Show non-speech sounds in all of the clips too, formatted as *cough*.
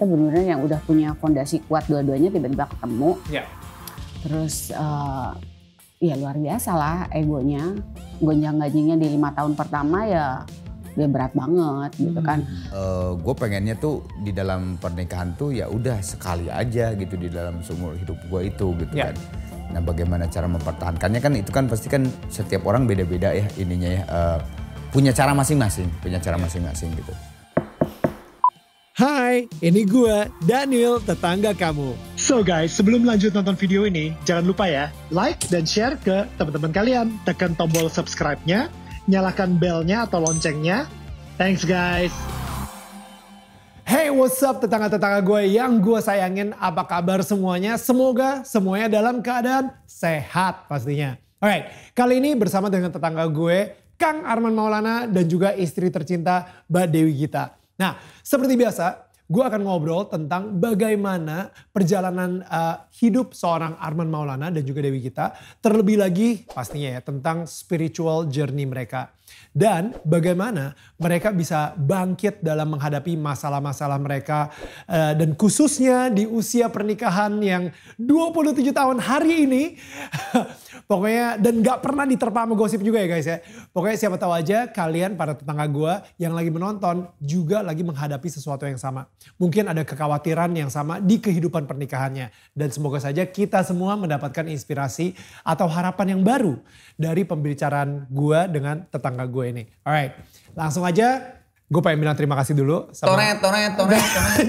kita benar-benar yang udah punya fondasi kuat dua-duanya tiba-tiba ketemu. Yeah. Terus uh, ya luar biasa lah egonya. Gonjang gajinya di lima tahun pertama ya dia ya berat banget gitu hmm. gitu kan. Uh, eh, gue pengennya tuh di dalam pernikahan tuh ya udah sekali aja gitu di dalam seumur hidup gue itu gitu yeah. kan. Nah bagaimana cara mempertahankannya kan itu kan pasti kan setiap orang beda-beda ya ininya ya. Uh, punya cara masing-masing, punya cara ya. masing-masing gitu. Hai, ini gue, Daniel, tetangga kamu. So guys, sebelum lanjut nonton video ini, jangan lupa ya, like dan share ke teman-teman kalian. Tekan tombol subscribe-nya, nyalakan belnya atau loncengnya. Thanks guys. Hey, what's up tetangga-tetangga gue yang gue sayangin. Apa kabar semuanya? Semoga semuanya dalam keadaan sehat pastinya. Alright, kali ini bersama dengan tetangga gue, Kang Arman Maulana dan juga istri tercinta Mbak Dewi Gita. Nah, seperti biasa, gue akan ngobrol tentang bagaimana perjalanan uh, hidup seorang Arman Maulana dan juga Dewi kita, Terlebih lagi pastinya ya tentang spiritual journey mereka dan bagaimana mereka bisa bangkit dalam menghadapi masalah-masalah mereka eh, dan khususnya di usia pernikahan yang 27 tahun hari ini *laughs* pokoknya dan gak pernah diterpa sama gosip juga ya guys ya pokoknya siapa tahu aja kalian para tetangga gue yang lagi menonton juga lagi menghadapi sesuatu yang sama mungkin ada kekhawatiran yang sama di kehidupan pernikahannya dan semoga saja kita semua mendapatkan inspirasi atau harapan yang baru dari pembicaraan gue dengan tetangga gue gue ini. Alright, langsung aja Gue pengen bilang terima kasih dulu. Sama... tore, tore. tore.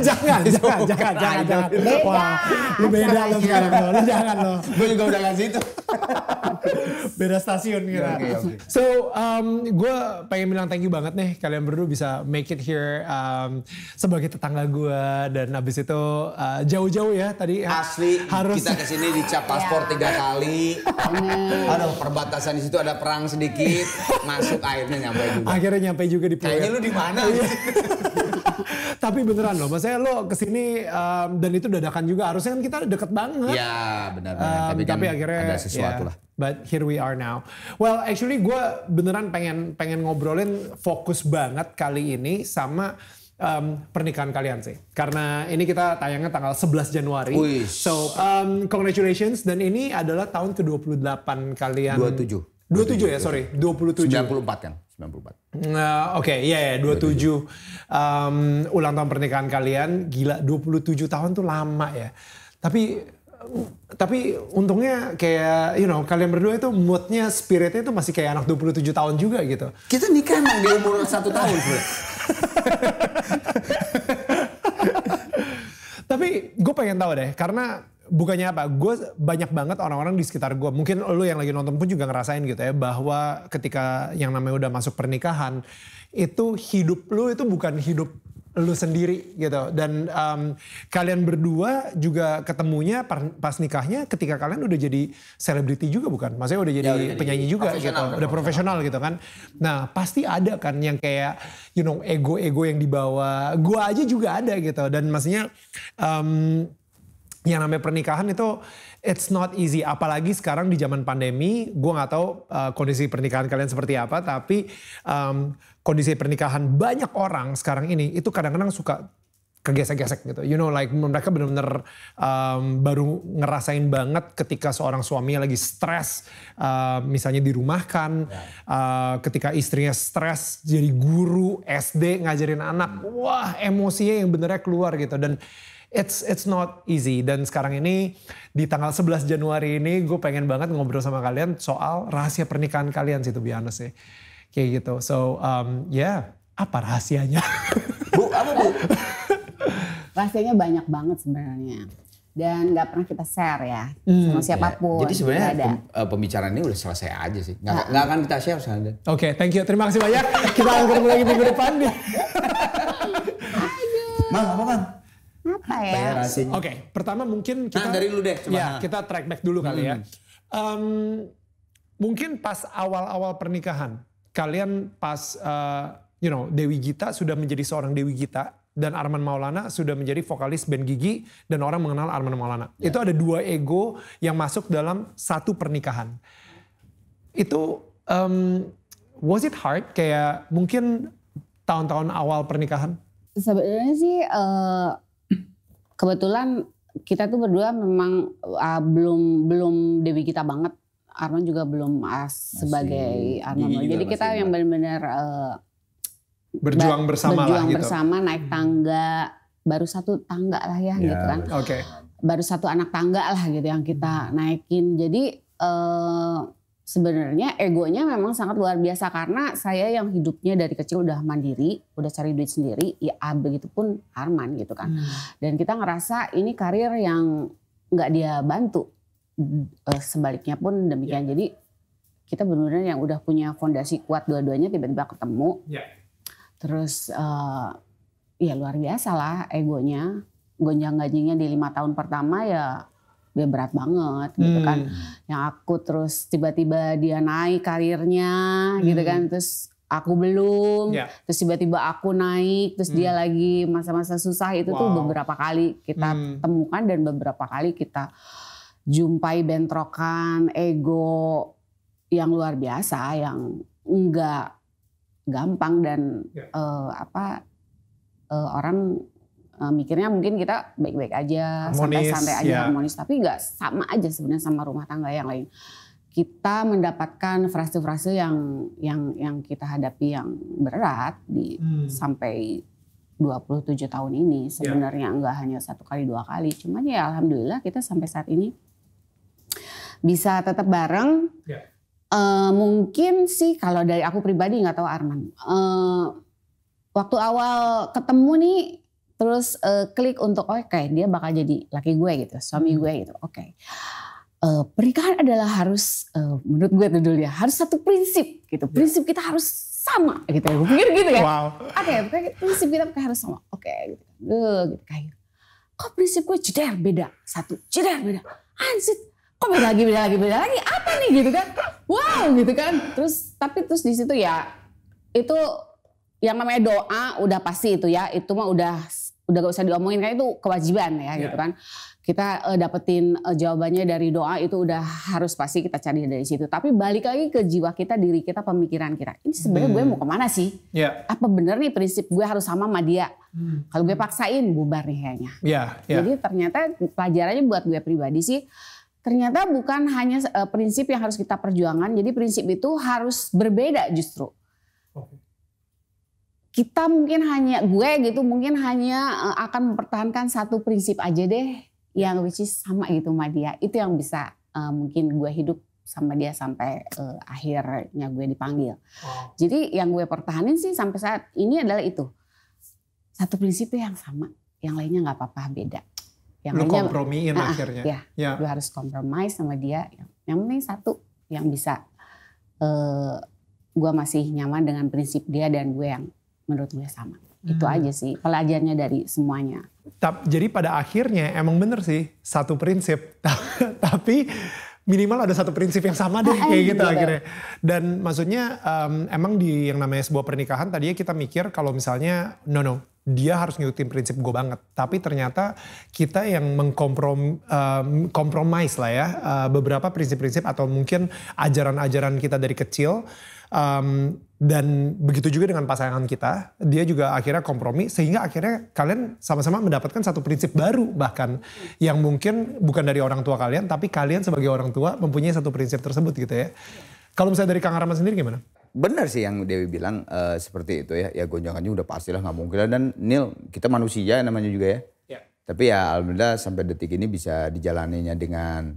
jangan, jangan, jangan, jangan, jangan. Beda. Wah, lu beda lo iya. sekarang lo, lu jangan lo. Gue juga udah kasih itu. *laughs* beda stasiun kira. Iya, okay, okay. So, um, gue pengen bilang thank you banget nih kalian berdua bisa make it here um, sebagai tetangga gue dan abis itu uh, jauh-jauh ya tadi. Asli, harus kita kesini dicap paspor tiga iya. kali. Aduh, perbatasan di situ ada perang sedikit, *laughs* masuk airnya nyampe juga. Akhirnya nyampe juga di Kayaknya lu di Iya. *laughs* Tapi beneran loh, maksudnya lo kesini um, dan itu dadakan juga. Harusnya kan kita deket banget. Ya benar. benar. tapi, tapi kan akhirnya ada sesuatu yeah, lah. But here we are now. Well, actually gue beneran pengen pengen ngobrolin fokus banget kali ini sama um, pernikahan kalian sih. Karena ini kita tayangnya tanggal 11 Januari. Uish. So, um, congratulations dan ini adalah tahun ke-28 kalian. 27. 27, 27 ya, sorry. 27. 94 kan. 94. Nah, oke, okay, ya yeah, ya, yeah, 27 um, ulang tahun pernikahan kalian. Gila 27 tahun tuh lama ya. Tapi tapi untungnya kayak you know kalian berdua itu moodnya spiritnya itu masih kayak anak 27 tahun juga gitu. Kita nikah di umur satu tahun bro. tapi gue pengen tahu deh karena bukannya apa gue banyak banget orang-orang di sekitar gue mungkin lo yang lagi nonton pun juga ngerasain gitu ya bahwa ketika yang namanya udah masuk pernikahan itu hidup lo itu bukan hidup lu sendiri gitu dan um, kalian berdua juga ketemunya pas nikahnya ketika kalian udah jadi selebriti juga bukan maksudnya udah jadi ya, penyanyi jadi juga gitu udah, profesional gitu kan nah pasti ada kan yang kayak you know ego-ego yang dibawa gue aja juga ada gitu dan maksudnya um, yang namanya pernikahan itu it's not easy apalagi sekarang di zaman pandemi gue nggak tahu uh, kondisi pernikahan kalian seperti apa tapi um, kondisi pernikahan banyak orang sekarang ini itu kadang-kadang suka kegesek-gesek gitu. You know like mereka benar-benar um, baru ngerasain banget ketika seorang suaminya lagi stres uh, misalnya dirumahkan, uh, ketika istrinya stres jadi guru SD ngajarin anak. Wah, emosinya yang benernya keluar gitu dan it's it's not easy dan sekarang ini di tanggal 11 Januari ini gue pengen banget ngobrol sama kalian soal rahasia pernikahan kalian sih tuh be honest sih. Kayak gitu. So um, yeah, apa rahasianya? *laughs* Bu, apa Bu? rahasianya banyak banget sebenarnya dan nggak pernah kita share ya hmm. sama siapapun. jadi sebenarnya pem, eh, pembicaraan ini udah selesai aja sih. Nggak nah. Gak akan kita share sama Oke, okay, thank you. Terima kasih banyak. kita akan ketemu lagi minggu depan. Mang, apa Mang? apa ya? Oke, okay, pertama mungkin nah, kita nah, dari lu deh Ya, kita track back dulu kali ya. hmm. ya. Um, mungkin pas awal-awal pernikahan, kalian pas uh, you know, Dewi Gita sudah menjadi seorang Dewi Gita dan Arman Maulana sudah menjadi vokalis band Gigi dan orang mengenal Arman Maulana. Ya. Itu ada dua ego yang masuk dalam satu pernikahan. Itu um, was it hard kayak mungkin tahun-tahun awal pernikahan? Sebenarnya sih uh, kebetulan kita tuh berdua memang uh, belum belum dewi kita banget. Arman juga belum ah, sebagai Arman. Iya, Jadi kita yang benar-benar uh, eh, berjuang bersama berjuang lah, gitu. bersama naik hmm. tangga baru satu tangga lah ya, ya gitu kan. Oke. Okay. Baru satu anak tangga lah gitu yang kita hmm. naikin. Jadi uh, sebenarnya egonya memang sangat luar biasa karena saya yang hidupnya dari kecil udah mandiri, udah cari duit sendiri, ya ah, begitupun Arman gitu kan. Hmm. Dan kita ngerasa ini karir yang nggak dia bantu. Eh, sebaliknya pun demikian. Yeah. Jadi kita benar-benar yang udah punya fondasi kuat dua-duanya tiba-tiba ketemu. Yeah. Terus uh, ya luar biasa lah egonya. Gonjang-ganjingnya di lima tahun pertama ya dia berat banget gitu kan. hmm. kan yang aku terus tiba-tiba dia naik karirnya gitu hmm. gitu kan terus aku belum yeah. terus tiba-tiba aku naik terus hmm. dia lagi masa-masa susah itu wow. tuh beberapa kali kita hmm. temukan dan beberapa kali kita jumpai bentrokan ego yang luar biasa yang enggak gampang dan yeah. Ya. uh, apa uh, orang uh, mikirnya mungkin kita baik-baik aja, santai-santai aja yeah. harmonis, tapi nggak sama aja sebenarnya sama rumah tangga yang lain. Kita mendapatkan frase-frase yang yang yang kita hadapi yang berat di hmm. sampai 27 tahun ini ya. sebenarnya yeah. nggak hanya satu kali dua kali, cuman ya alhamdulillah kita sampai saat ini bisa tetap bareng. Yeah. Ya. Uh, mungkin sih kalau dari aku pribadi nggak tahu Arman. Uh, waktu awal ketemu nih terus uh, klik untuk oke okay, dia bakal jadi laki gue gitu suami hmm. gue gitu oke okay. uh, eh, pernikahan adalah harus uh, menurut gue tuh dulu ya harus satu prinsip gitu ya. prinsip kita harus sama gitu ya gue pikir gitu kan wow. oke okay, prinsip kita harus sama oke okay, gitu gitu kayak gitu. kok prinsip gue jeder beda satu jeder beda anjir kok beda lagi beda lagi beda lagi apa nih gitu kan wow gitu kan terus tapi terus di situ ya itu yang namanya doa udah pasti itu ya itu mah udah udah gak usah diomongin kan itu kewajiban ya yeah. gitu ya. kan kita uh, dapetin uh, jawabannya dari doa itu udah harus pasti kita cari dari situ tapi balik lagi ke jiwa kita diri kita pemikiran kita ini sebenarnya hmm. gue mau kemana sih yeah. apa bener nih prinsip gue harus sama sama dia hmm. kalau gue paksain bubar nih kayaknya yeah, yeah. jadi ternyata pelajarannya buat gue pribadi sih ternyata bukan hanya eh, prinsip yang harus kita perjuangkan jadi prinsip itu harus berbeda justru kita mungkin hanya gue gitu mungkin hanya eh, akan mempertahankan satu prinsip aja deh yang which is sama gitu sama dia itu yang bisa uh, mungkin gue hidup sama dia sampai uh, akhirnya gue dipanggil. Oh. Jadi yang gue pertahanin sih sampai saat ini adalah itu satu prinsip yang sama, yang lainnya nggak apa-apa beda. Yang lu lainnya, kompromiin uh, akhirnya. Iya. Ya, yeah. lu harus kompromi sama dia. Yang, yang penting satu yang bisa uh, gue masih nyaman dengan prinsip dia dan gue yang menurut gue sama. Hmm. Itu aja sih pelajarnya dari semuanya. jadi pada akhirnya emang bener sih satu prinsip, *laughs* tapi minimal ada satu prinsip yang sama deh *laughs* kayak gitu, gitu, akhirnya. Dan maksudnya um, emang di yang namanya sebuah pernikahan tadinya kita mikir kalau misalnya no no dia harus ngikutin prinsip gue banget. Tapi ternyata kita yang mengkompromis um, lah ya uh, beberapa prinsip-prinsip atau mungkin ajaran-ajaran kita dari kecil Um, dan begitu juga dengan pasangan kita, dia juga akhirnya kompromi sehingga akhirnya kalian sama-sama mendapatkan satu prinsip baru bahkan yang mungkin bukan dari orang tua kalian tapi kalian sebagai orang tua mempunyai satu prinsip tersebut gitu ya. Kalau misalnya dari Kang Arman sendiri gimana? Benar sih yang Dewi bilang uh, seperti itu ya. Ya gonjangannya udah pastilah nggak mungkin dan Neil kita manusia namanya juga ya. ya. Tapi ya alhamdulillah sampai detik ini bisa dijalaninya dengan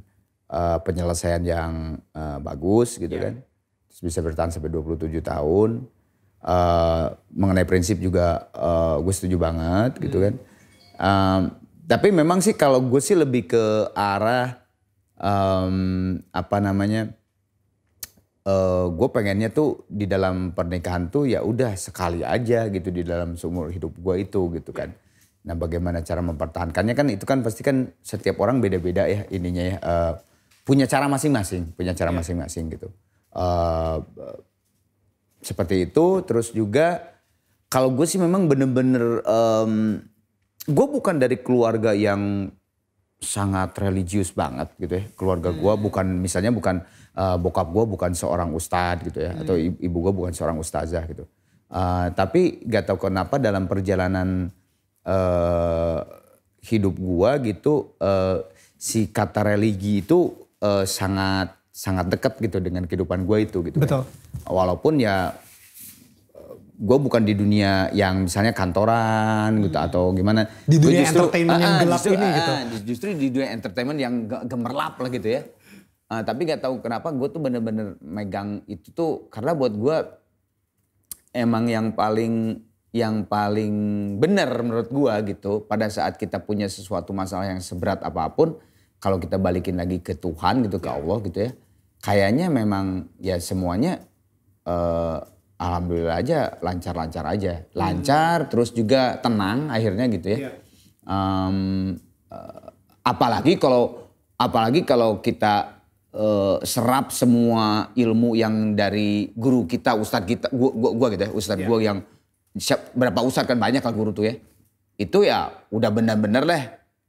uh, penyelesaian yang uh, bagus gitu ya. kan bisa bertahan sampai 27 tahun. Uh, mengenai prinsip juga uh, gue setuju banget gitu hmm. kan. Um, tapi memang sih kalau gue sih lebih ke arah um, apa namanya uh, gue pengennya tuh di dalam pernikahan tuh ya udah sekali aja gitu di dalam seumur hidup gue itu gitu kan. Nah bagaimana cara mempertahankannya kan itu kan pasti kan setiap orang beda-beda ya ininya ya. Uh, punya cara masing-masing, punya cara iya. masing-masing gitu. Eh, seperti itu. Terus juga kalau gue sih memang bener-bener um, gue bukan dari keluarga yang sangat religius banget gitu ya keluarga hmm. gue bukan misalnya bukan uh, bokap gue bukan seorang ustadz gitu ya hmm. atau ibu gue bukan seorang ustazah gitu uh, tapi gak tau kenapa dalam perjalanan uh, hidup gue gitu uh, si kata religi itu uh, sangat sangat dekat gitu dengan kehidupan gue itu gitu. Kan. Betul. Kan. Walaupun ya gue bukan di dunia yang misalnya kantoran gitu hmm. atau gimana. Di dunia justru, entertainment uh, yang ah, ah, gelap justru, ini uh, gitu. Ah, justru di dunia entertainment yang gemerlap lah gitu ya. Uh, tapi gak tahu kenapa gue tuh bener-bener megang itu tuh karena buat gue emang yang paling yang paling benar menurut gue gitu pada saat kita punya sesuatu masalah yang seberat apapun kalau kita balikin lagi ke Tuhan gitu ke ya. Allah gitu ya kayaknya memang ya semuanya uh, alhamdulillah aja lancar-lancar aja hmm. lancar hmm. terus juga tenang akhirnya gitu ya yeah. Iya. Eh, um, uh, apalagi kalau apalagi kalau kita uh, serap semua ilmu yang dari guru kita ustadz kita gua gua, gua gitu ya ustadz yeah. gua yang siap, berapa ustadz kan banyak kalau guru tuh ya itu ya udah benar-benar lah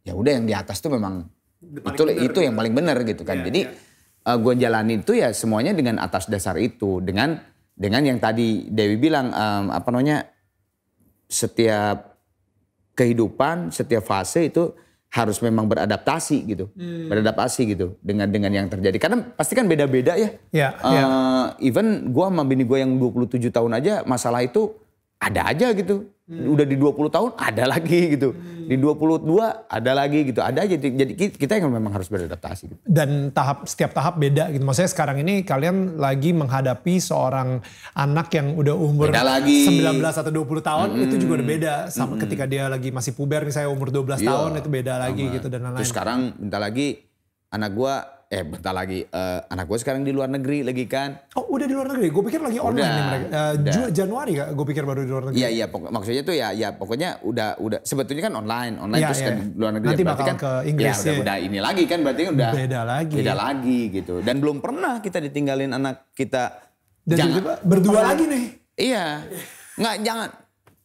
ya udah yang di atas tuh memang itu itu yang gitu. paling benar gitu kan yeah, jadi yeah uh, eh, gue jalanin itu ya semuanya dengan atas dasar itu dengan dengan yang tadi Dewi bilang um, apa namanya setiap kehidupan setiap fase itu harus memang beradaptasi gitu hmm. beradaptasi gitu dengan dengan yang terjadi karena pasti kan beda-beda ya yeah, ya, ya. uh, yeah. even gue sama bini gue yang 27 tahun aja masalah itu ada aja gitu hmm. udah di 20 tahun ada lagi gitu. Hmm. Di 22 ada lagi gitu. Ada aja jadi kita yang memang harus beradaptasi gitu. Dan tahap setiap tahap beda gitu. Maksudnya sekarang ini kalian lagi menghadapi seorang anak yang udah umur beda lagi. 19 atau 20 tahun hmm. itu juga udah beda sama hmm. ketika dia lagi masih puber misalnya umur 12 iya, tahun itu beda lagi sama. gitu dan lain-lain. Terus sekarang minta lagi anak gua eh bentar lagi uh, anak gue sekarang di luar negeri lagi kan. Oh udah di luar negeri, gue pikir lagi online udah, nih mereka. Uh, udah. Januari gak gue pikir baru di luar negeri. Iya iya, pok- maksudnya tuh ya ya pokoknya udah udah sebetulnya kan online, online ya, terus ya. luar negeri. Nanti berarti bakal kan, ke Inggris ya. Udah, ya. udah ini lagi kan berarti udah beda lagi. Beda lagi gitu. Dan belum pernah kita ditinggalin anak kita. Dan jangan, juga berdua pernah, lagi nih. Iya. Nggak jangan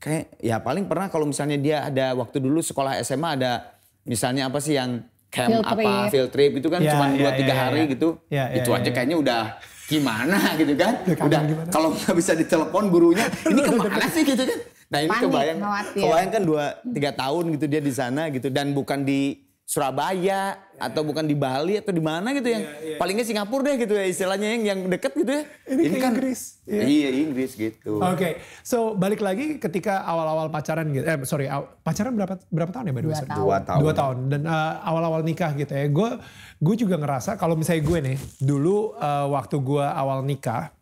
kayak ya paling pernah kalau misalnya dia ada waktu dulu sekolah SMA ada misalnya apa sih yang camp field apa trip. field trip gitu kan yeah, cuma ya, dua yeah, tiga yeah, ya, hari yeah. gitu yeah, ya, itu yeah, aja yeah. kayaknya udah gimana *laughs* gitu kan udah kalau nggak bisa ditelepon gurunya ini kemana sih gitu kan nah ini kebayang kebayang kan dua tiga tahun gitu dia di sana gitu dan bukan di Surabaya ya, atau iya. bukan di Bali atau di mana gitu yang ya, iya, iya. palingnya Singapura deh gitu ya istilahnya yang yang deket gitu ya. Ini, Ini kan Inggris. ya. Iya Inggris gitu. Oke, okay. so balik lagi ketika awal-awal pacaran gitu, eh sorry pacaran berapa berapa tahun ya by Dua tahun. Dua tahun. Dua tahun dan uh, awal-awal nikah gitu ya. Gue gue juga ngerasa kalau misalnya gue nih dulu uh, waktu gue awal nikah,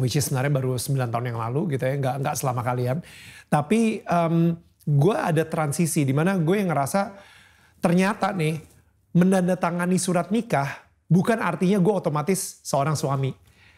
which is sebenarnya baru 9 tahun yang lalu gitu ya, nggak nggak selama kalian, tapi um, mmm, gue ada transisi di mana gue ngerasa Ternyata nih, menandatangani surat nikah bukan artinya gue otomatis seorang suami.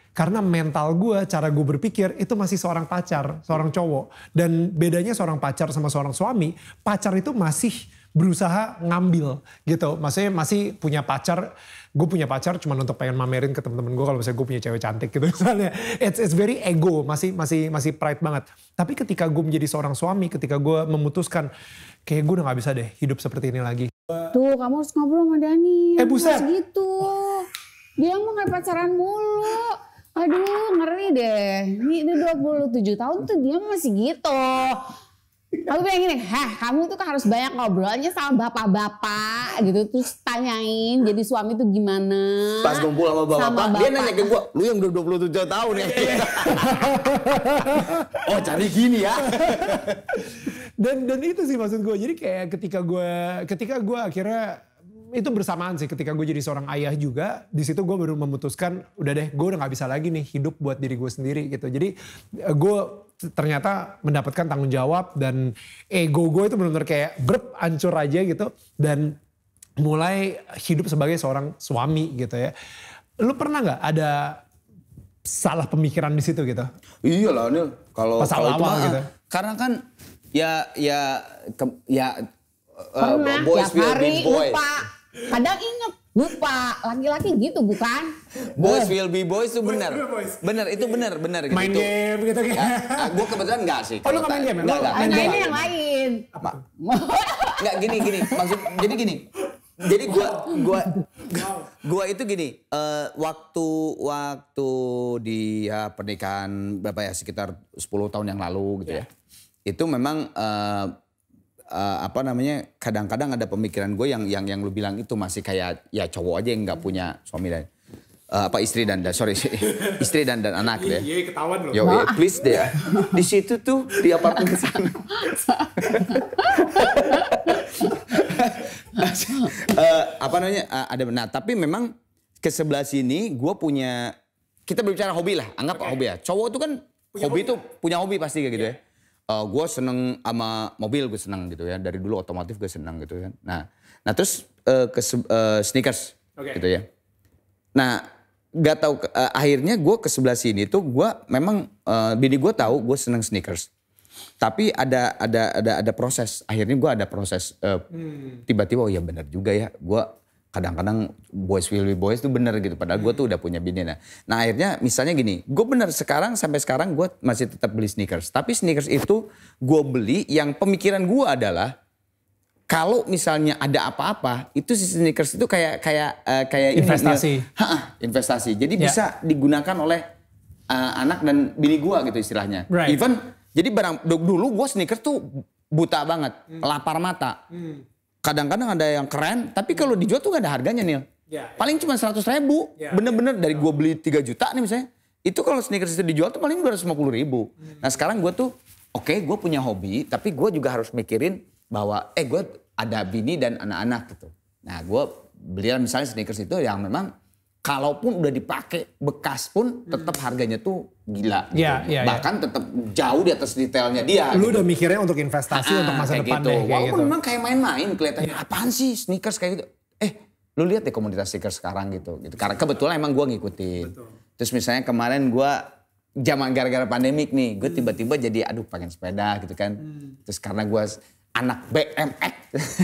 Karena mental gue, cara gue berpikir itu masih seorang pacar, seorang cowok. Dan bedanya seorang pacar sama seorang suami, pacar itu masih berusaha ngambil gitu. Maksudnya masih punya pacar, gue punya pacar cuma untuk pengen mamerin ke temen-temen gue kalau misalnya gue punya cewek cantik gitu *laughs* misalnya. It's, it's very ego, masih masih masih pride banget. Tapi ketika gue menjadi seorang suami, ketika gue memutuskan kayak gue udah gak bisa deh hidup seperti ini lagi. Tuh kamu harus ngobrol sama Dani. Eh buset. gitu. Dia mau gak pacaran mulu. Aduh ngeri deh. Ini 27 tahun tuh dia masih gitu aku pengen gini, heh kamu tuh kan harus banyak ngobrolnya sama bapak-bapak gitu terus tanyain jadi suami tuh gimana pas kumpul sama bapak, bapak. dia nanya ke gue, lu yang udah 27 tahun ya *laughs* oh cari gini ya dan dan itu sih maksud gue jadi kayak ketika gue ketika gue akhirnya itu bersamaan sih ketika gue jadi seorang ayah juga di situ gue baru memutuskan udah deh gue udah nggak bisa lagi nih hidup buat diri gue sendiri gitu jadi eh, gue ternyata mendapatkan tanggung jawab dan ego gue itu benar-benar kayak berp ancur aja gitu dan mulai hidup sebagai seorang suami gitu ya. Lu pernah nggak ada salah pemikiran di situ gitu? Iya lah ini kalau pas awal, awal gitu. Karena kan ya ya ke, ya uh, boys ya boys. Lupa. Kadang inget Lupa, laki-laki gitu bukan? Boys eh. will be boys itu iya. benar. Benar, itu benar, benar gitu. Main game gitu kan. Ya, ah, gue kebetulan enggak sih. Oh, lu main game? Enggak, ya? enggak. Main ini yang lain. Apa? Enggak gini gini, maksud jadi gini. Jadi gua gua gua itu gini, uh, waktu waktu di ya, pernikahan berapa ya sekitar 10 tahun yang lalu gitu ya. Iya. Itu memang uh, uh, apa namanya kadang-kadang ada pemikiran gue yang yang yang lu bilang itu masih kayak ya cowok aja yang nggak punya suami dan uh, apa istri dan dan sorry *laughs* istri dan dan anak iya, ya. Iya ketahuan loh. Yo, please deh. Di situ tuh di apartemen sana. uh, *laughs* apa namanya uh, ada nah tapi memang ke sebelah sini gue punya kita berbicara hobi lah anggap okay. hobi ya cowok tuh kan punya hobi, hobi tuh ya? punya hobi pasti kayak gitu yeah. ya iya uh, eh, gue seneng sama mobil gue seneng gitu ya dari dulu otomotif gue seneng gitu kan ya. nah nah terus uh, eh, ke uh, eh, sneakers okay. gitu ya nah gak tau uh, akhirnya gue ke sebelah sini tuh gue memang uh, bini gue tahu gue seneng sneakers tapi ada ada ada ada proses akhirnya gue ada proses hmm. tiba-tiba uh, hmm. Tiba oh ya benar juga ya gue kadang-kadang boys will be boys tuh bener gitu. Padahal gue tuh udah punya bini. Nah, nah akhirnya misalnya gini, gue bener sekarang sampai sekarang gue masih tetap beli sneakers. Tapi sneakers itu gue beli yang pemikiran gue adalah kalau misalnya ada apa-apa, itu si sneakers itu kayak kayak uh, kayak investasi. Ini, ha, investasi. Jadi yeah. bisa digunakan oleh uh, anak dan bini gue gitu istilahnya. Right. Even jadi barang dulu gue sneakers tuh buta banget, hmm. lapar mata. Hmm kadang-kadang ada yang keren, tapi kalau hmm. dijual tuh gak ada harganya nih. Ya, ya, paling ya. cuma seratus ribu, bener-bener ya, ya. dari gue beli 3 juta nih misalnya, itu kalau sneakers itu dijual tuh paling dua ratus ribu. Hmm. Nah sekarang gue tuh, oke okay, gue punya hobi, tapi gue juga harus mikirin bahwa eh gue ada bini dan anak-anak gitu. Nah gue beli misalnya sneakers itu yang memang kalaupun udah dipakai bekas pun tetap hmm. harganya tuh gila. Ya, gitu. Ya, ya, Bahkan ya. tetap jauh di atas detailnya dia. Lu gitu. udah mikirnya untuk investasi ah, untuk masa depan gitu. deh. Walaupun gitu. memang kayak main-main kelihatannya ya, apaan sih sneakers kayak gitu. Eh lu lihat deh komunitas sneakers sekarang gitu. gitu. Karena kebetulan emang gua ngikutin. Betul. Terus misalnya kemarin gua zaman gara-gara pandemik nih. Gue hmm. tiba-tiba jadi aduh pengen sepeda gitu kan. Hmm. Terus karena gua anak BMX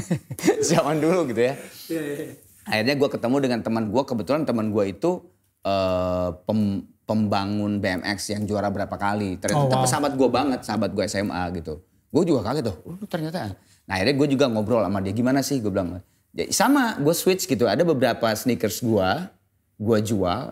*laughs* zaman dulu gitu ya. Iya, iya, iya akhirnya gue ketemu dengan teman gue kebetulan teman gue itu uh, pem, pembangun BMX yang juara berapa kali ternyata oh, wow. sahabat gue banget sahabat gue SMA gitu gue juga kaget tuh oh, ternyata ya? nah akhirnya gue juga ngobrol sama dia gimana sih gue bilang ya, sama gue switch gitu ada beberapa sneakers gue gue jual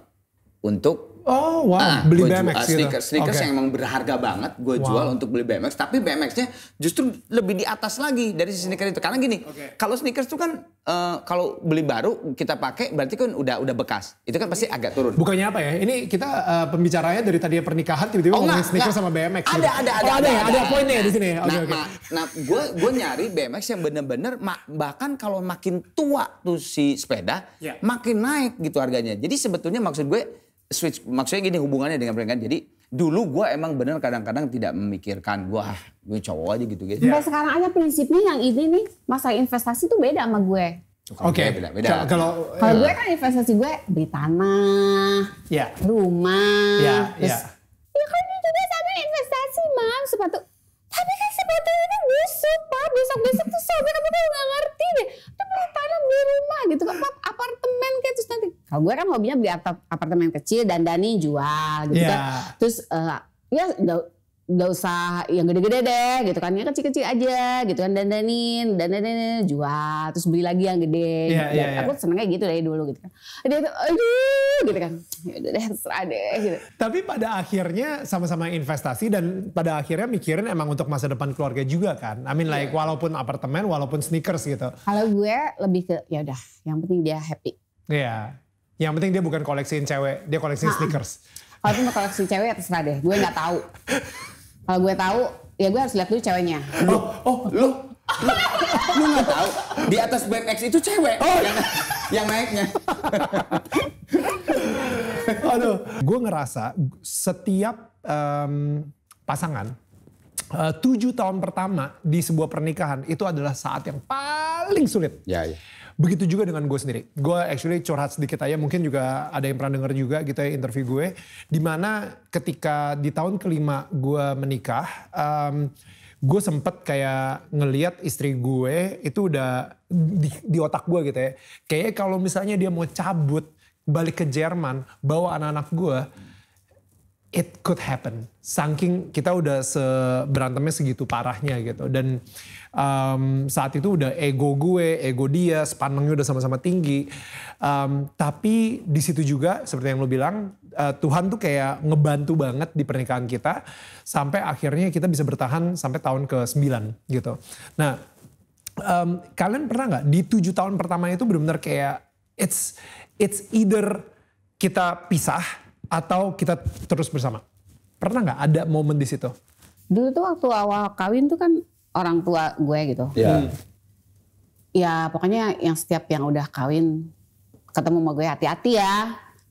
untuk Oh wow, ah, beli BMX jual, ah, gitu. Sneakers, sneakers okay. yang emang berharga banget, gue wow. jual untuk beli BMX. Tapi BMX-nya justru lebih di atas lagi dari si sneakers itu. Karena gini, okay. kalau sneakers itu kan uh, kalau beli baru kita pakai berarti kan udah udah bekas. Itu kan pasti agak turun. Bukannya apa ya? Ini kita uh, pembicaranya dari tadi pernikahan tiba-tiba oh, ngomongin sneakers enggak. sama BMX. Ada, gitu. ada, ada, oh, ada, ada, ya? ada, ada, poinnya di sini. Okay, nah, okay. nah, gue gue nyari BMX yang bener-bener bahkan kalau makin tua tuh si sepeda, yeah. makin naik gitu harganya. Jadi sebetulnya maksud gue switch maksudnya gini hubungannya dengan pernikahan. Jadi dulu gue emang bener kadang-kadang tidak memikirkan gue gue cowok aja gitu gitu. Yeah. sekarang aja prinsipnya yang ini nih masa investasi tuh beda sama gue. Oke. Okay. Beda, beda. Kalau kalau gue ya. kan investasi gue beli tanah, yeah. rumah, yeah, ya. terus yeah. ya kan itu juga sama investasi mam sepatu tapi kan sebetulnya ini busuk pak besok besok tuh sobek kamu tuh nggak ngerti deh itu beli tanah di rumah gitu kan apartemen kayak terus nanti kalau gue kan hobinya beli apartemen kecil dan Dani jual gitu yeah. kan iya. terus uh, ya nggak usah yang gede-gede deh gitu kan yang kecil-kecil aja gitu kan dandanin dandanin jual terus beli lagi yang gede yeah, gitu. yeah, yeah. aku seneng kayak gitu dari dulu gitu kan dia tuh aduh gitu kan ya udah deh terserah deh gitu tapi pada akhirnya sama-sama investasi dan pada akhirnya mikirin emang untuk masa depan keluarga juga kan I mean like yeah. walaupun apartemen walaupun sneakers gitu kalau gue lebih ke ya udah yang penting dia happy iya yeah. yang penting dia bukan koleksiin cewek dia koleksiin nah. sneakers kalau mau koleksi cewek terserah deh gue nggak tahu *laughs* Kalau gue tahu, ya gue harus lihat dulu ceweknya. Oh, oh, lu lu nggak tahu di atas BMX itu cewek oh. yang, yang naiknya. Aduh, gue ngerasa setiap um, pasangan eh, tujuh tahun pertama di sebuah pernikahan itu adalah saat yang paling sulit. Ya, ya. Begitu juga dengan gue sendiri. Gue actually curhat sedikit aja, mungkin juga ada yang pernah denger juga gitu ya interview gue. Dimana ketika di tahun kelima gue menikah, um, gue sempet kayak ngeliat istri gue itu udah di, di otak gue gitu ya. Kayaknya kalau misalnya dia mau cabut balik ke Jerman, bawa anak-anak gue, it could happen. Saking kita udah seberantemnya segitu parahnya gitu. Dan um, saat itu udah ego gue, ego dia, sepanengnya udah sama-sama tinggi. Um, tapi di situ juga seperti yang lo bilang, uh, Tuhan tuh kayak ngebantu banget di pernikahan kita sampai akhirnya kita bisa bertahan sampai tahun ke-9 gitu. Nah, um, kalian pernah nggak di tujuh tahun pertama itu benar-benar kayak it's it's either kita pisah atau kita terus bersama? Pernah nggak ada momen di situ? Dulu tuh waktu awal kawin tuh kan orang tua gue gitu. Yeah. Ya pokoknya yang setiap yang udah kawin ketemu sama gue hati-hati ya.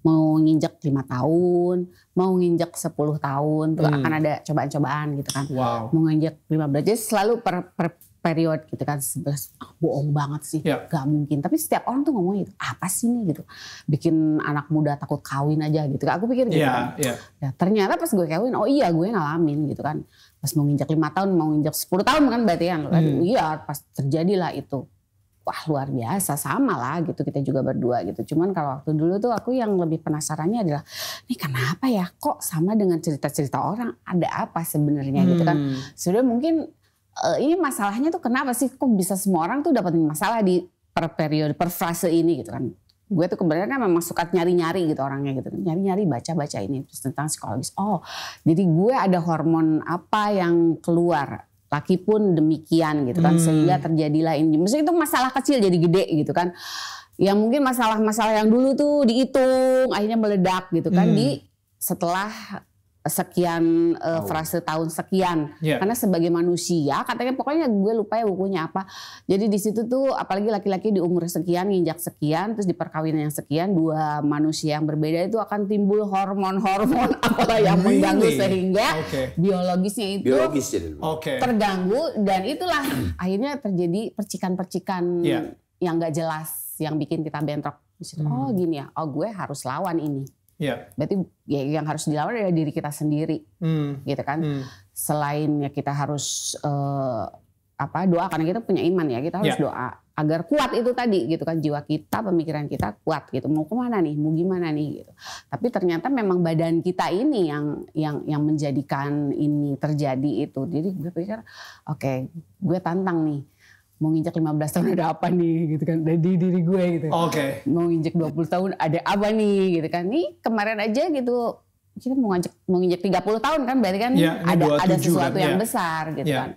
Mau nginjek lima tahun, mau nginjek 10 tahun, tuh hmm. akan ada cobaan-cobaan gitu kan. Wow. Mau nginjek belas, jadi selalu per, per periode gitu kan Sebelas, ah, bohong banget sih yeah. gak mungkin tapi setiap orang tuh ngomong gitu apa sih ini gitu bikin anak muda takut kawin aja gitu aku pikir gitu yeah, kan yeah. Ya, ternyata pas gue kawin oh iya gue ngalamin gitu kan pas mau nginjak lima tahun mau nginjak 10 tahun kan berarti kan? kan hmm. iya pas terjadilah itu wah luar biasa sama lah gitu kita juga berdua gitu cuman kalau waktu dulu tuh aku yang lebih penasarannya adalah ini kenapa ya kok sama dengan cerita-cerita orang ada apa sebenarnya hmm. gitu kan hmm. sudah mungkin uh, ini masalahnya tuh kenapa sih kok bisa semua orang tuh dapetin masalah di per periode per fase ini gitu kan gue tuh kebetulan kan memang suka nyari-nyari gitu orangnya gitu kan. nyari-nyari baca-baca ini terus tentang psikologis oh jadi gue ada hormon apa yang keluar laki pun demikian gitu kan hmm. sehingga terjadilah ini maksudnya itu masalah kecil jadi gede gitu kan yang mungkin masalah-masalah yang dulu tuh dihitung akhirnya meledak gitu kan hmm. di setelah sekian uh, oh. frase tahun sekian yeah. karena sebagai manusia katanya pokoknya gue lupa ya bukunya apa jadi di situ tuh apalagi laki-laki di umur sekian nginjak sekian terus di perkawinan yang sekian dua manusia yang berbeda itu akan timbul hormon-hormon *laughs* apalah yang mengganggu sehingga okay. biologisnya itu Biologis okay. terganggu dan itulah *clears throat* akhirnya terjadi percikan-percikan yeah. yang gak jelas yang bikin kita bentrok di situ hmm. oh gini ya oh gue harus lawan ini Yeah. Berarti ya, yang harus dilawan adalah diri kita sendiri, mm. gitu kan. Mm. Selain ya kita harus uh, apa doa karena kita punya iman ya kita harus yeah. doa agar kuat itu tadi gitu kan jiwa kita pemikiran kita kuat gitu mau kemana nih mau gimana nih gitu tapi ternyata memang badan kita ini yang yang yang menjadikan ini terjadi itu jadi gue pikir oke okay, gue tantang nih mau nginjak 15 tahun ada apa nih gitu kan dari diri gue gitu. Oke. Okay. Mau nginjak 20 tahun ada apa nih gitu kan. Nih kemarin aja gitu kita mau ngajak mau nginjak 30 tahun kan berarti kan yeah, ada ada sesuatu kan, yang yeah. besar gitu yeah. kan.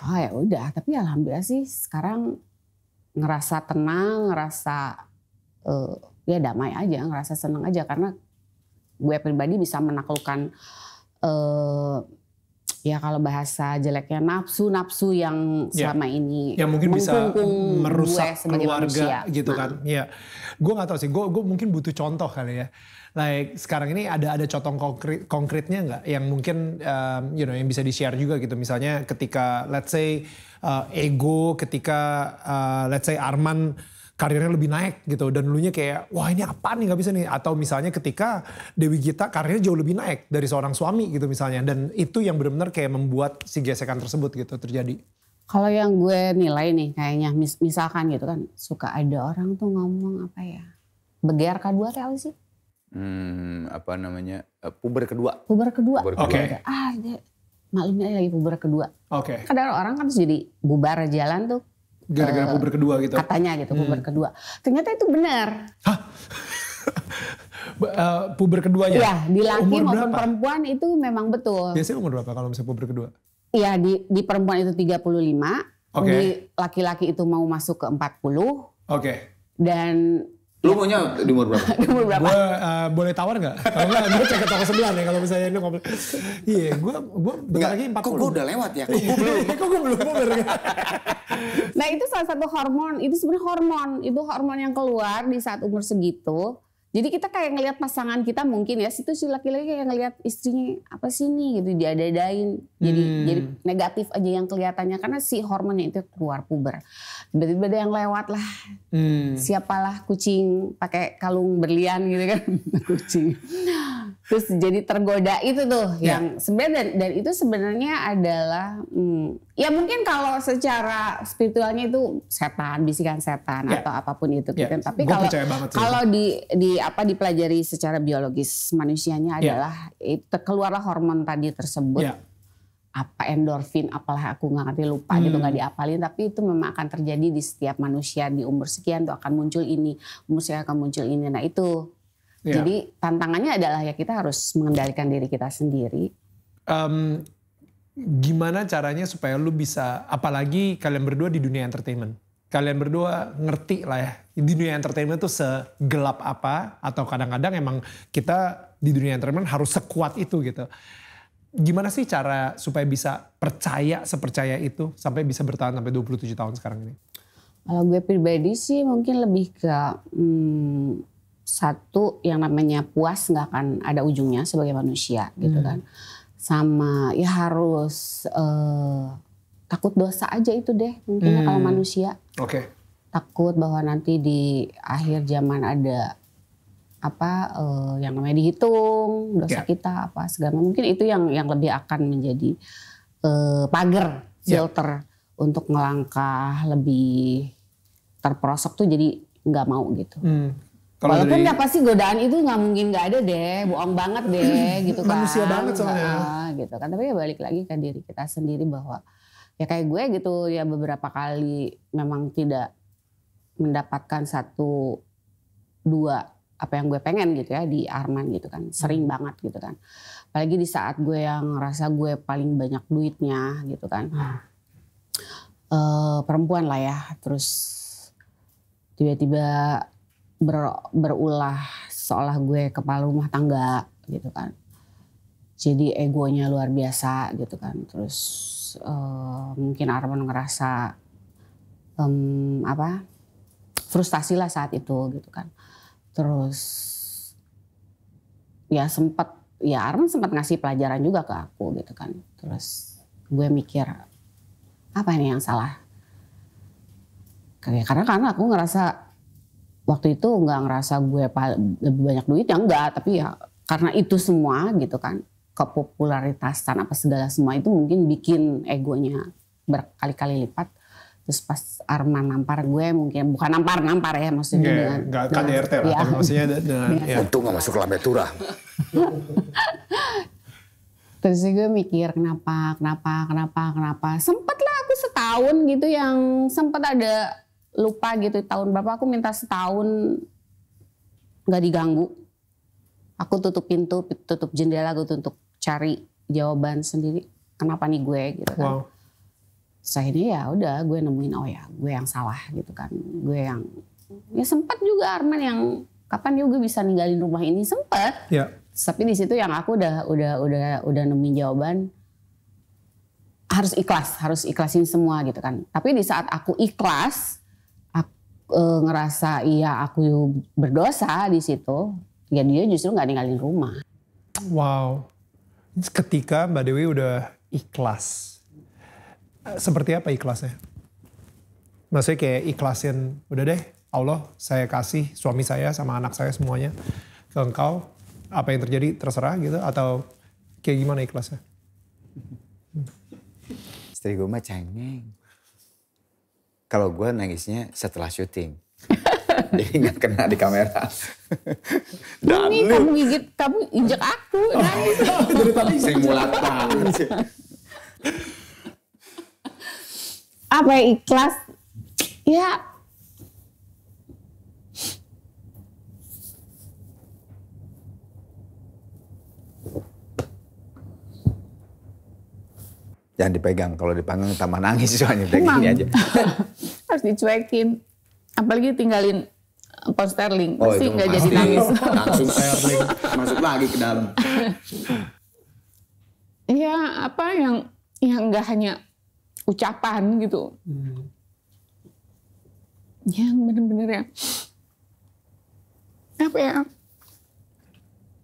Oh ya udah, tapi alhamdulillah sih sekarang ngerasa tenang, ngerasa uh, ya damai aja, ngerasa seneng aja karena gue pribadi bisa menaklukkan uh, ya kalau bahasa jeleknya nafsu nafsu yang ya. selama ya. ini yang mungkin bisa merusak keluarga manusia. gitu nah. kan ya gue nggak tahu sih gue gue mungkin butuh contoh kali ya like sekarang ini ada ada contoh konkret konkretnya nggak yang mungkin um, you know yang bisa di share juga gitu misalnya ketika let's say uh, ego ketika uh, let's say Arman karirnya lebih naik gitu dan lu nya kayak wah ini apa nih nggak bisa nih atau misalnya ketika Dewi Gita karirnya jauh lebih naik dari seorang suami gitu misalnya dan itu yang benar-benar kayak membuat si gesekan tersebut gitu terjadi. Kalau yang gue nilai nih kayaknya mis misalkan gitu kan suka ada orang tuh ngomong apa ya beger kedua kali sih? Hmm, apa namanya eh, puber kedua. Puber kedua. Oke. Okay. Ah, dia, maklumnya lagi puber kedua. Oke. Okay. Kadang orang kan jadi bubar jalan tuh gara-gara uh, puber kedua gitu katanya gitu hmm. puber kedua ternyata itu benar Hah? uh, *laughs* puber keduanya ya di laki umur maupun berapa? perempuan itu memang betul biasanya umur berapa kalau misalnya puber kedua Iya di di perempuan itu 35 puluh okay. di laki-laki itu mau masuk ke 40 oke okay. dan Lu maunya di umur berapa? *laughs* di umur berapa? Gue uh, boleh tawar nggak? Kalau nggak, gue cek ke toko sebelah ya kalau misalnya lu ngobrol. Iya, gue gue bentar lagi 40. Kok gue udah lewat ya? Kok gue iya, belum? Kok gue belum bener Nah itu salah satu hormon, itu sebenarnya hormon. Itu hormon yang keluar di saat umur segitu. Jadi kita kayak ngelihat pasangan kita mungkin ya situ si laki-laki kayak ngelihat istrinya apa sih nih gitu dia diadadain. Jadi hmm. jadi negatif aja yang kelihatannya karena si hormonnya itu keluar puber. Tiba-tiba ada yang lewat lah. Hmm. Siapalah kucing pakai kalung berlian gitu kan *laughs* kucing. Terus jadi tergoda itu tuh ya. yang sebenarnya dan, dan itu sebenarnya adalah hmm, Ya mungkin kalau secara spiritualnya itu setan, bisikan setan yeah. atau apapun itu gitu. yeah. kan Tapi kalau kalau di di apa dipelajari secara biologis manusianya ya. adalah yeah. itu keluarlah hormon tadi tersebut. Yeah apa endorfin apalah aku nggak ngerti lupa gitu, hmm. gitu nggak diapalin tapi itu memang akan terjadi di setiap manusia di umur sekian tuh akan muncul ini umur sekian akan muncul ini nah itu yeah. jadi tantangannya adalah ya kita harus mengendalikan diri kita sendiri um, gimana caranya supaya lu bisa apalagi kalian berdua di dunia entertainment kalian berdua ngerti lah ya di dunia entertainment tuh segelap apa atau kadang-kadang emang kita di dunia entertainment harus sekuat itu gitu gimana sih cara supaya bisa percaya sepercaya itu sampai bisa bertahan sampai 27 tahun sekarang ini kalau gue pribadi sih mungkin lebih ke hmm, satu yang namanya puas nggak akan ada ujungnya sebagai manusia gitu hmm. kan sama ya harus uh, takut dosa aja itu deh mungkin ya hmm. kalau manusia. Okay. Takut bahwa nanti di akhir zaman ada apa uh, yang namanya dihitung dosa yeah. kita apa segala mungkin itu yang yang lebih akan menjadi uh, pagar ya. filter yeah. untuk melangkah lebih terperosok tuh jadi nggak mau gitu. Hmm. Kalau Walaupun nggak pasti godaan itu nggak mungkin nggak ada deh, bohong banget deh *laughs* gitu kan. Manusia banget soalnya. Nah, gitu kan, tapi ya balik lagi ke diri kita sendiri bahwa ya kayak gue gitu ya beberapa kali memang tidak mendapatkan satu dua apa yang gue pengen gitu ya di Arman gitu kan sering hmm. banget gitu kan apalagi di saat gue yang ngerasa gue paling banyak duitnya gitu kan hmm. e, perempuan lah ya terus tiba-tiba ber, berulah seolah gue kepala rumah tangga gitu kan. Jadi egonya luar biasa gitu kan. Terus uh, mungkin Arman ngerasa um, apa frustasi lah saat itu gitu kan. Terus ya sempat ya Arman sempat ngasih pelajaran juga ke aku gitu kan. Terus gue mikir apa ini yang salah? Karena karena aku ngerasa waktu itu nggak ngerasa gue lebih banyak duit ya enggak tapi ya karena itu semua gitu kan kepopularitasan apa segala semua itu mungkin bikin egonya berkali-kali lipat terus pas Arman nampar gue mungkin bukan nampar nampar ya maksudnya yeah, dengan nggak RT lah ya. maksudnya dengan ya. untung nggak masuk lambe turah *laughs* terus gue mikir kenapa kenapa kenapa kenapa sempet lah aku setahun gitu yang sempet ada lupa gitu tahun berapa aku minta setahun nggak diganggu. Aku tutup pintu, tutup jendela gitu untuk cari jawaban sendiri kenapa nih gue gitu kan. Wow. Saya ini ya udah gue nemuin oh ya gue yang salah gitu kan. Gue yang ya sempat juga Arman yang kapan juga bisa ninggalin rumah ini sempat. Ya. Tapi di situ yang aku udah udah udah udah nemuin jawaban harus ikhlas, harus ikhlasin semua gitu kan. Tapi di saat aku ikhlas, e, ngerasa iya aku berdosa di situ, ya dia justru nggak ninggalin rumah. Wow. Ketika Mbak Dewi udah ikhlas, seperti apa ikhlasnya? Maksudnya kayak ikhlasin, udah deh Allah saya kasih suami saya sama anak saya semuanya ke engkau. Apa yang terjadi terserah gitu atau kayak gimana ikhlasnya? Istri gue mah cengeng kalau gue nangisnya setelah syuting. *laughs* Jadi gak kena di kamera. Dan *laughs* Ini kamu gigit, kamu injek aku. Oh, iya. Nangis. *laughs* Dari tadi simulatan. Apa ya, ikhlas? Ya Jangan dipegang, kalau dipanggang tambah nangis *laughs* soalnya pegang aja. *laughs* Harus dicuekin. Apalagi tinggalin pound sterling, oh, pasti nggak jadi nangis. *laughs* Langsung sterling masuk lagi ke dalam. Iya, apa yang yang nggak hanya ucapan gitu. Hmm. Yang benar-benar ya. Apa ya?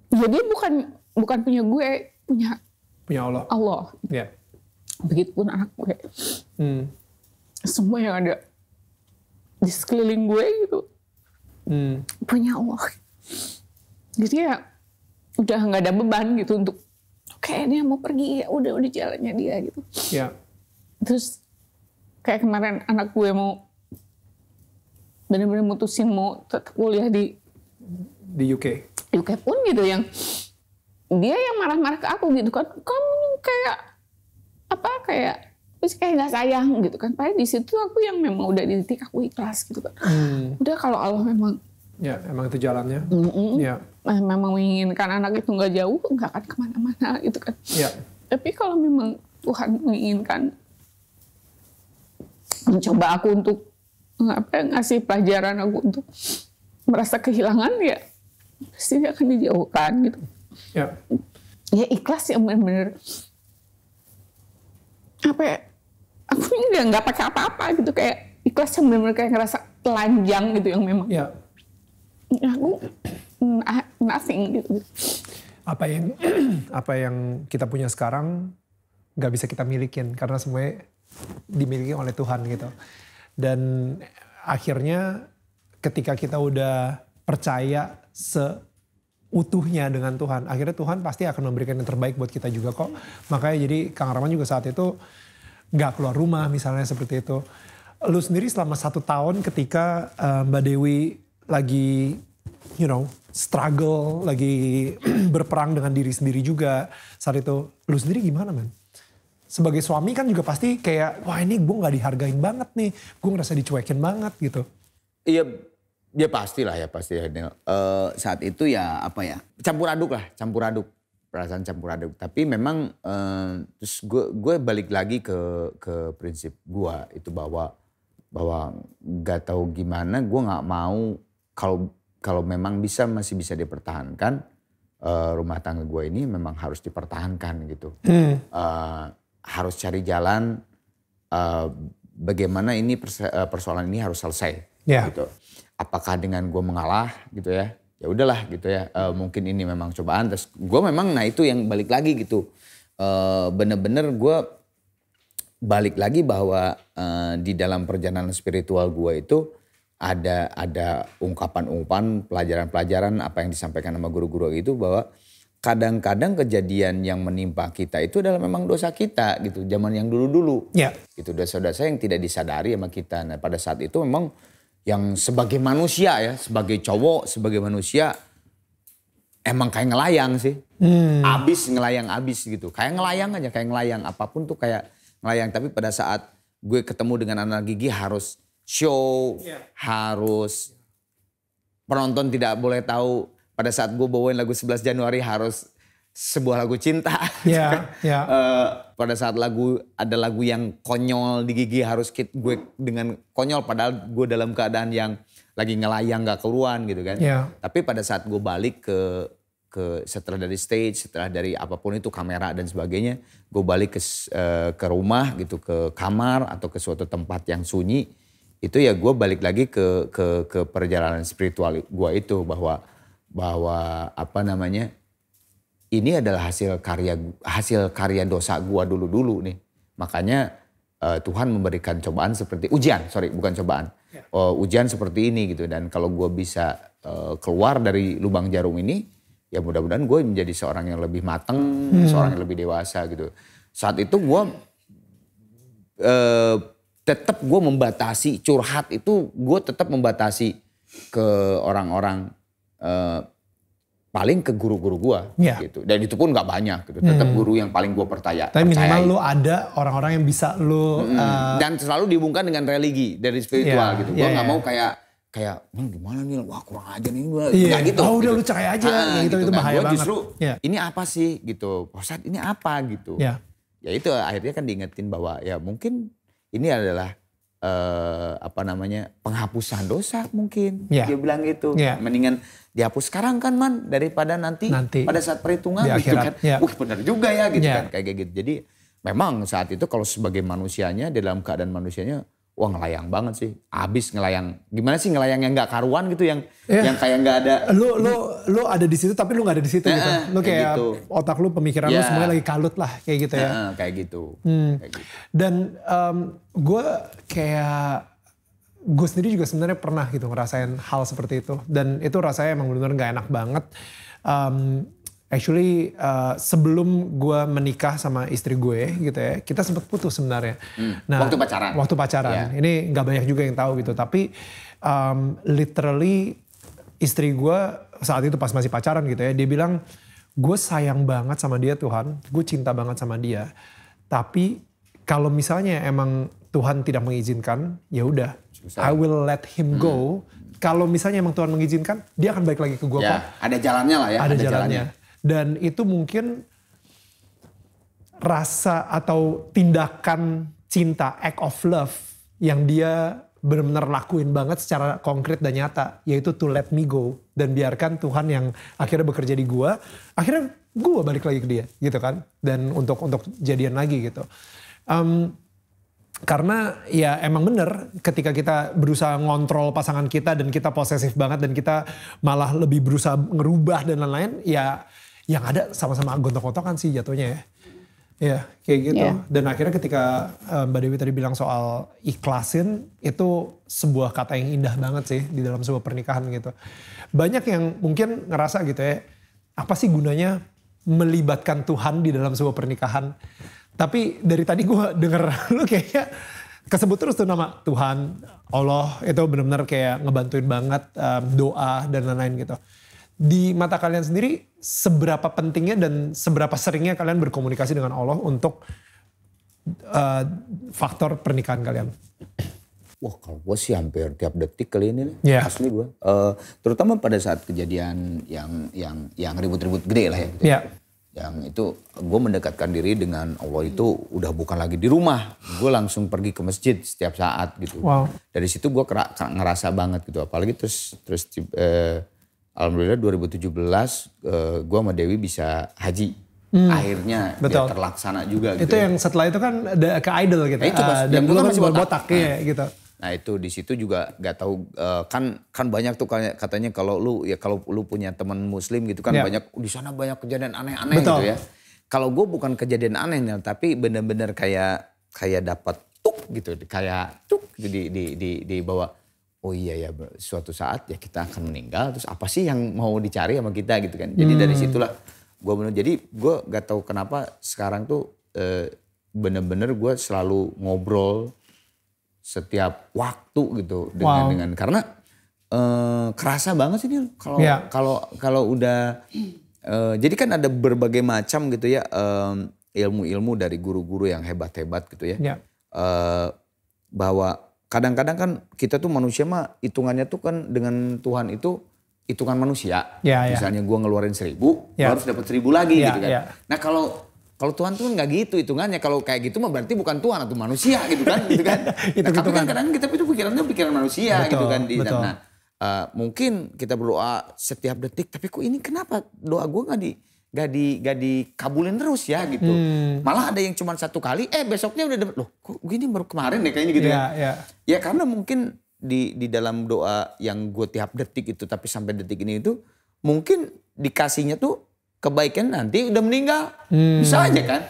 Jadi ya bukan bukan punya gue, punya punya Allah. Allah. Yeah begitupun aku gue Hmm. Semua yang ada di sekeliling gue gitu hmm. punya Allah. Jadi ya udah nggak ada beban gitu untuk oke ini mau pergi ya udah udah jalannya dia gitu. Ya. Terus kayak kemarin anak gue mau benar-benar mutusin mau tetap kuliah di di UK. UK pun gitu yang dia yang marah-marah ke aku gitu kan kamu kayak apa kayak terus kayak nggak sayang gitu kan padahal di situ aku yang memang udah titik aku ikhlas gitu kan hmm. udah kalau Allah memang ya emang itu jalannya mm -mm. ya nah, memang menginginkan anak itu nggak jauh nggak akan kemana-mana gitu kan ya. tapi kalau memang Tuhan menginginkan mencoba aku untuk apa ngasih pelajaran aku untuk merasa kehilangan ya pasti akan dijauhkan gitu ya ya ikhlas yang benar-benar apa ya, aku nggak nggak pakai apa-apa gitu kayak ikhlas yang benar-benar kayak ngerasa telanjang gitu yang memang ya. aku mm, ah, nothing gitu apa yang *clears throat* apa yang kita punya sekarang nggak bisa kita milikin karena semuanya dimiliki oleh Tuhan gitu dan akhirnya ketika kita udah percaya se utuhnya dengan Tuhan. Akhirnya Tuhan pasti akan memberikan yang terbaik buat kita juga kok. Makanya jadi Kang Rahman juga saat itu gak keluar rumah misalnya seperti itu. Lu sendiri selama satu tahun ketika uh, Mbak Dewi lagi you know struggle, lagi *clears throat* berperang dengan diri sendiri juga saat itu. Lu sendiri gimana men? Sebagai suami kan juga pasti kayak wah ini gue gak dihargain banget nih, gue ngerasa dicuekin banget gitu. Iya Ya pastilah ya pasti ya Uh, saat itu ya apa ya? Campur aduk lah, campur aduk. Perasaan campur aduk. Tapi memang uh, terus gue gue balik lagi ke ke prinsip gue itu bahwa bahwa nggak tahu gimana gue nggak mau kalau kalau memang bisa masih bisa dipertahankan uh, rumah tangga gue ini memang harus dipertahankan gitu hmm. uh, harus cari jalan uh, bagaimana ini perso persoalan ini harus selesai yeah. gitu apakah dengan gue mengalah gitu ya ya udahlah gitu ya uh, mungkin ini memang cobaan terus gue memang nah itu yang balik lagi gitu bener eh, bener-bener gue balik lagi bahwa uh, di dalam perjalanan spiritual gue itu ada ada ungkapan-ungkapan pelajaran-pelajaran apa yang disampaikan sama guru-guru itu bahwa kadang-kadang kejadian yang menimpa kita itu adalah memang dosa kita gitu zaman yang dulu-dulu ya. itu dosa-dosa yang tidak disadari sama kita nah pada saat itu memang yang sebagai manusia ya, sebagai cowok, sebagai manusia emang kayak ngelayang sih. Hmm. Abis ngelayang abis gitu. Kayak ngelayang aja, kayak ngelayang apapun tuh kayak ngelayang. Tapi pada saat gue ketemu dengan anak gigi harus show, yeah. harus penonton tidak boleh tahu. Pada saat gue bawain lagu 11 Januari harus sebuah lagu cinta. *laughs* Yeah, ya, ya. yeah. pada saat lagu ada lagu yang konyol di gigi harus kit gue dengan konyol padahal gue dalam keadaan yang lagi ngelayang gak keluar gitu kan. Yeah. Tapi pada saat gue balik ke ke setelah dari stage, setelah dari apapun itu kamera dan sebagainya, gue balik ke eh, ke rumah gitu ke kamar atau ke suatu tempat yang sunyi itu ya gue balik lagi ke ke ke perjalanan spiritual gue itu bahwa bahwa apa namanya ini adalah hasil karya hasil karya dosa gua dulu-dulu nih. Makanya uh, Tuhan memberikan cobaan seperti ujian, sorry bukan cobaan, uh, ujian seperti ini gitu. Dan kalau gua bisa uh, keluar dari lubang jarum ini, ya mudah-mudahan gue menjadi seorang yang lebih matang, hmm. seorang yang lebih dewasa gitu. Saat itu gua uh, eh, tetap gue membatasi curhat itu, gue tetap membatasi ke orang-orang paling ke guru-guru gua ya. gitu. Dan itu pun nggak banyak gitu. Tetap hmm. guru yang paling gua percaya. Tapi minimal percayai. lu ada orang-orang yang bisa lu hmm. uh, dan selalu dihubungkan dengan religi dari spiritual ya. gitu. Gua ya, nggak ya, ya. mau kayak kayak gimana nih wah kurang aja nih gua iya. nggak gitu. Oh udah gitu. lu cerai aja ah, gitu, gitu itu bahaya gua banget. justru ya. ini apa sih gitu. proses oh, ini apa gitu. ya. Ya itu akhirnya kan diingetin bahwa ya mungkin ini adalah eh, apa namanya penghapusan dosa mungkin yeah. dia bilang gitu yeah. mendingan dihapus sekarang kan man daripada nanti, nanti. pada saat perhitungan Di gitu kan yeah. wah benar juga ya gitu yeah. kan kayak gitu jadi memang saat itu kalau sebagai manusianya dalam keadaan manusianya wah ngelayang banget sih. Abis ngelayang. Gimana sih ngelayang yang nggak karuan gitu yang yeah. yang kayak nggak ada. Lu lu lu ada di situ tapi lu nggak ada di situ yeah. gitu. Lu kayak, kayak gitu. otak lu pemikiran yeah. lu iya. semuanya lagi kalut lah kayak gitu ya. Yeah, kayak, gitu. Hmm. kayak gitu. Dan um, gue kayak gue sendiri juga sebenarnya pernah gitu ngerasain hal seperti itu dan itu rasanya emang benar-benar nggak enak banget. Um, actually uh, sebelum gue menikah sama istri gue gitu ya kita sempat putus sebenarnya hmm. nah waktu pacaran waktu pacaran yeah. ini nggak banyak juga yang tahu gitu tapi um, literally istri gue saat itu pas masih pacaran gitu ya dia bilang gue sayang banget sama dia Tuhan gue cinta banget sama dia tapi kalau misalnya emang Tuhan tidak mengizinkan ya udah I will let him hmm. go hmm kalau misalnya emang Tuhan mengizinkan, dia akan balik lagi ke gua ya, Ada jalannya lah ya. Ada, ada jalannya dan itu mungkin rasa atau tindakan cinta act of love yang dia benar-benar lakuin banget secara konkret dan nyata yaitu to let me go dan biarkan Tuhan yang akhirnya bekerja di gua akhirnya gua balik lagi ke dia gitu kan dan untuk untuk jadian lagi gitu um, karena ya emang bener ketika kita berusaha ngontrol pasangan kita dan kita posesif banget dan kita malah lebih berusaha ngerubah dan lain-lain ya yang ada sama-sama gontok-gontokan sih jatuhnya ya. Iya, kayak gitu. Yeah. Dan akhirnya ketika eh, Mbak Dewi tadi bilang soal ikhlasin, itu sebuah kata yang indah banget sih di dalam sebuah pernikahan gitu. Banyak yang mungkin ngerasa gitu ya, apa sih gunanya melibatkan Tuhan di dalam sebuah pernikahan? Tapi dari tadi gue denger *laughs* lu kayaknya kesebut terus tuh nama Tuhan, Allah, itu benar-benar kayak ngebantuin banget eh, doa dan lain-lain gitu di mata kalian sendiri seberapa pentingnya dan seberapa seringnya kalian berkomunikasi dengan Allah untuk uh, faktor pernikahan kalian? Wah kalau gue sih hampir tiap detik kali ini nih, iya. yeah. asli gue. Uh, terutama pada saat kejadian yang yang yang ribut-ribut gede lah ya. Gitu yeah. Iya. Yang itu gue mendekatkan diri dengan Allah itu udah bukan lagi di rumah. Gue langsung pergi ke masjid setiap saat gitu. Wow. Dari situ gue ngerasa banget gitu. Apalagi terus terus eh, alhamdulillah 2017 uh, gue sama Dewi bisa haji. Hmm. Akhirnya ya Betul. dia terlaksana juga. Itu gitu ya. yang ya. setelah itu kan ada ke idol gitu. Nah, itu uh, dan dulu kan, kan masih botak, botak nah. ya, gitu. Nah itu di situ juga gak tahu uh, kan kan banyak tuh katanya kalau lu ya kalau lu punya teman muslim gitu kan yeah. banyak di sana banyak kejadian aneh-aneh gitu ya. Kalau gue bukan kejadian anehnya tapi bener-bener kayak kayak dapat tuk gitu kayak tuk gitu di di di di, Di oh iya ya suatu saat ya kita akan meninggal terus apa sih yang mau dicari sama kita gitu kan jadi hmm. dari situlah gue bener jadi gue gak tahu kenapa sekarang tuh eh, bener-bener gue selalu ngobrol setiap waktu gitu dengan wow. dengan karena e, kerasa banget sih kalau yeah. kalau kalau udah e, jadi kan ada berbagai macam gitu ya ilmu-ilmu dari guru-guru yang hebat-hebat gitu ya yeah. Iya. e, bahwa kadang-kadang kan kita tuh manusia mah hitungannya tuh kan dengan Tuhan itu hitungan manusia. Ya, ya. Misalnya ya. gue ngeluarin seribu, ya. harus dapat seribu lagi ya, gitu kan. Ya. Nah kalau kalau Tuhan tuh kan nggak gitu hitungannya. Kalau kayak gitu mah berarti bukan Tuhan atau manusia gitu kan, gitu kan. *laughs* nah, tapi kan kadang kita itu pikirannya pikiran manusia gitu betul, gitu kan. Di, betul. Nah uh, mungkin kita berdoa setiap detik, tapi kok ini kenapa doa gue nggak di gak di gak dikabulin terus ya gitu. Hmm. Malah ada yang cuma satu kali, eh besoknya udah dapet loh. Kok gini baru kemarin ya kayaknya gitu yeah, ya. Yeah. Ya karena mungkin di di dalam doa yang gue tiap detik itu tapi sampai detik ini itu mungkin dikasihnya tuh kebaikan nanti udah meninggal. Hmm. Bisa aja kan.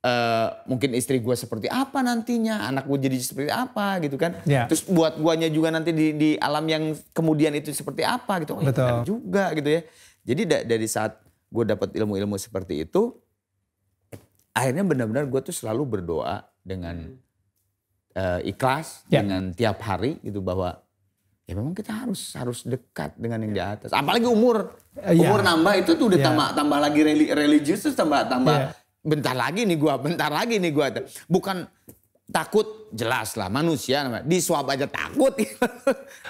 Uh, mungkin istri gue seperti apa nantinya, anak gue jadi seperti apa gitu kan. Yeah. Terus buat guanya juga nanti di, di alam yang kemudian itu seperti apa gitu. Oh, iya, Betul. juga gitu ya. Jadi da dari saat gue dapat ilmu-ilmu seperti itu akhirnya benar-benar gue tuh selalu berdoa dengan uh, ikhlas ya. dengan tiap hari gitu bahwa ya memang kita harus harus dekat dengan yang di ya. atas apalagi umur eh, iya. umur nambah itu tuh udah ya. tambah tambah lagi religius terus tambah tambah ya. bentar lagi nih gue bentar lagi nih gue bukan takut jelas lah manusia di swab aja takut *laughs*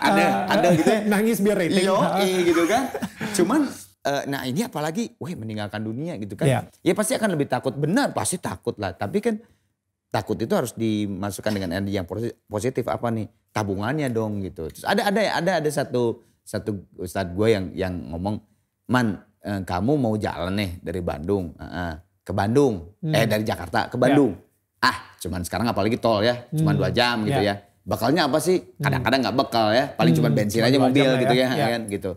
ada uh, ada gitu *laughs* nangis biar rating yo ah. gitu kan cuman uh, nah ini apalagi, wah meninggalkan dunia gitu kan. Yeah. Ya pasti akan lebih takut, benar pasti takut lah. Tapi kan takut itu harus dimasukkan dengan energi yang positif apa nih tabungannya dong gitu. Terus ada ada ada ada satu satu ustadz gue yang yang ngomong man eh, kamu mau jalan nih dari Bandung eh, ke Bandung hmm. eh dari Jakarta ke Bandung yeah. ah cuman sekarang apalagi tol ya cuman dua hmm. jam gitu yeah. ya bekalnya apa sih kadang-kadang nggak bekal ya paling hmm. cuman bensin cuman aja mobil ya. gitu ya, ya, ya kan gitu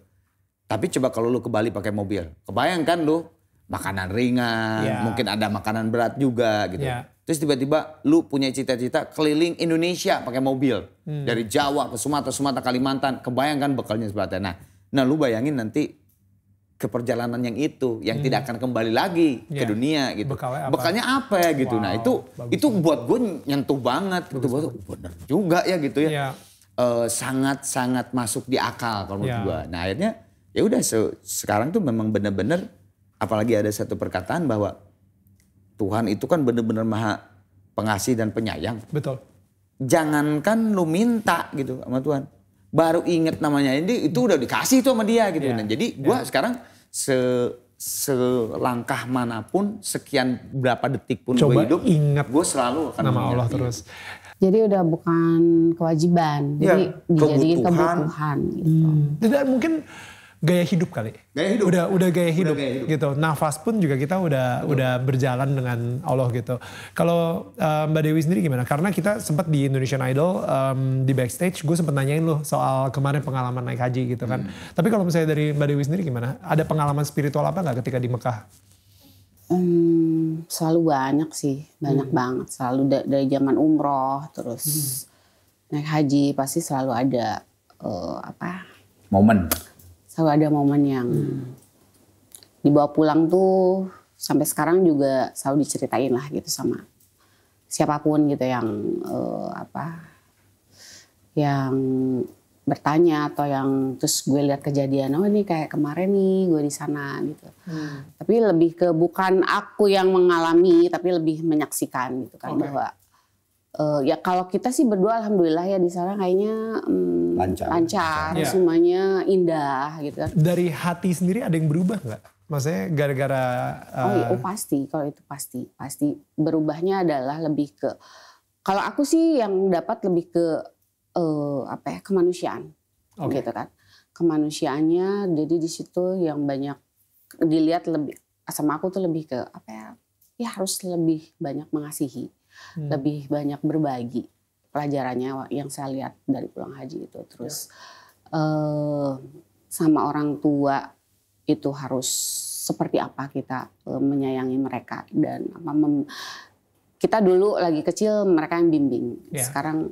tapi coba kalau lu ke Bali pakai mobil, kebayangkan lu makanan ringan, yeah. mungkin ada makanan berat juga gitu. Yeah. Terus tiba-tiba lu punya cita-cita keliling Indonesia pakai mobil. Hmm. Dari Jawa ke Sumatera, Sumatera, Kalimantan. Kebayangkan bekalnya seperti Nah, nah lu bayangin nanti keperjalanan yang itu yang hmm. tidak akan kembali lagi yeah. ke iya. dunia gitu. Bekalnya apa? Bekalnya apa ya gitu. Nah, wow, nah, itu itu banget. buat gue nyentuh banget gitu. bagus gitu. Banget. Bener juga ya gitu ya. Iya. Eh, sangat-sangat yeah. uh, masuk di akal kalau menurut yeah. gue. Nah, akhirnya ya udah se sekarang tuh memang benar-benar apalagi ada satu perkataan bahwa Tuhan itu kan benar-benar maha pengasih dan penyayang. Betul. Jangankan lu minta gitu sama Tuhan. Baru inget namanya ini itu udah dikasih tuh sama dia gitu. Yeah. Nah, jadi gua yeah. sekarang se selangkah manapun, sekian berapa detik pun gue hidup, ingat gue selalu akan nama Allah Allah terus. Jadi udah bukan kewajiban, ya, jadi iya, dijadiin kebutuhan. kebutuhan gitu. Hmm. Dan mungkin gaya hidup kali. Gaya hidup. Udah udah gaya hidup, udah gaya hidup. gitu. Nafas pun juga kita udah Betul. udah berjalan dengan Allah gitu. Kalau uh, Mbak Dewi sendiri gimana? Karena kita sempat di Indonesian Idol um, di backstage gue sempat nanyain loh soal kemarin pengalaman naik haji gitu kan. Hmm. Tapi kalau misalnya dari Mbak Dewi sendiri gimana? Ada pengalaman spiritual apa nggak ketika di Mekah? Hmm, selalu banyak sih, banyak hmm. banget. Selalu da dari zaman umroh terus hmm. naik haji pasti selalu ada uh, apa? Momen selalu ada momen yang hmm. dibawa pulang tuh sampai sekarang juga selalu diceritain lah gitu sama siapapun gitu yang uh, apa yang bertanya atau yang terus gue lihat kejadian oh ini kayak kemarin nih gue di sana gitu hmm. tapi lebih ke bukan aku yang mengalami tapi lebih menyaksikan gitu kan okay. bahwa uh, ya kalau kita sih berdua alhamdulillah ya di sana kayaknya um, lancar, lancar ya. semuanya indah gitu kan. Dari hati sendiri ada yang berubah nggak? Maksudnya gara-gara uh... oh, iya, oh eh, pasti kalau itu pasti pasti berubahnya adalah lebih ke kalau aku sih yang dapat lebih ke uh, apa ya kemanusiaan okay. gitu kan kemanusiaannya jadi di situ yang banyak dilihat lebih sama aku tuh lebih ke apa ya ya harus lebih banyak mengasihi hmm. lebih banyak berbagi pelajarannya yang saya lihat dari pulang haji itu terus ya. uh, sama orang tua itu harus seperti apa kita uh, menyayangi mereka dan apa mem, kita dulu lagi kecil mereka yang bimbing ya. sekarang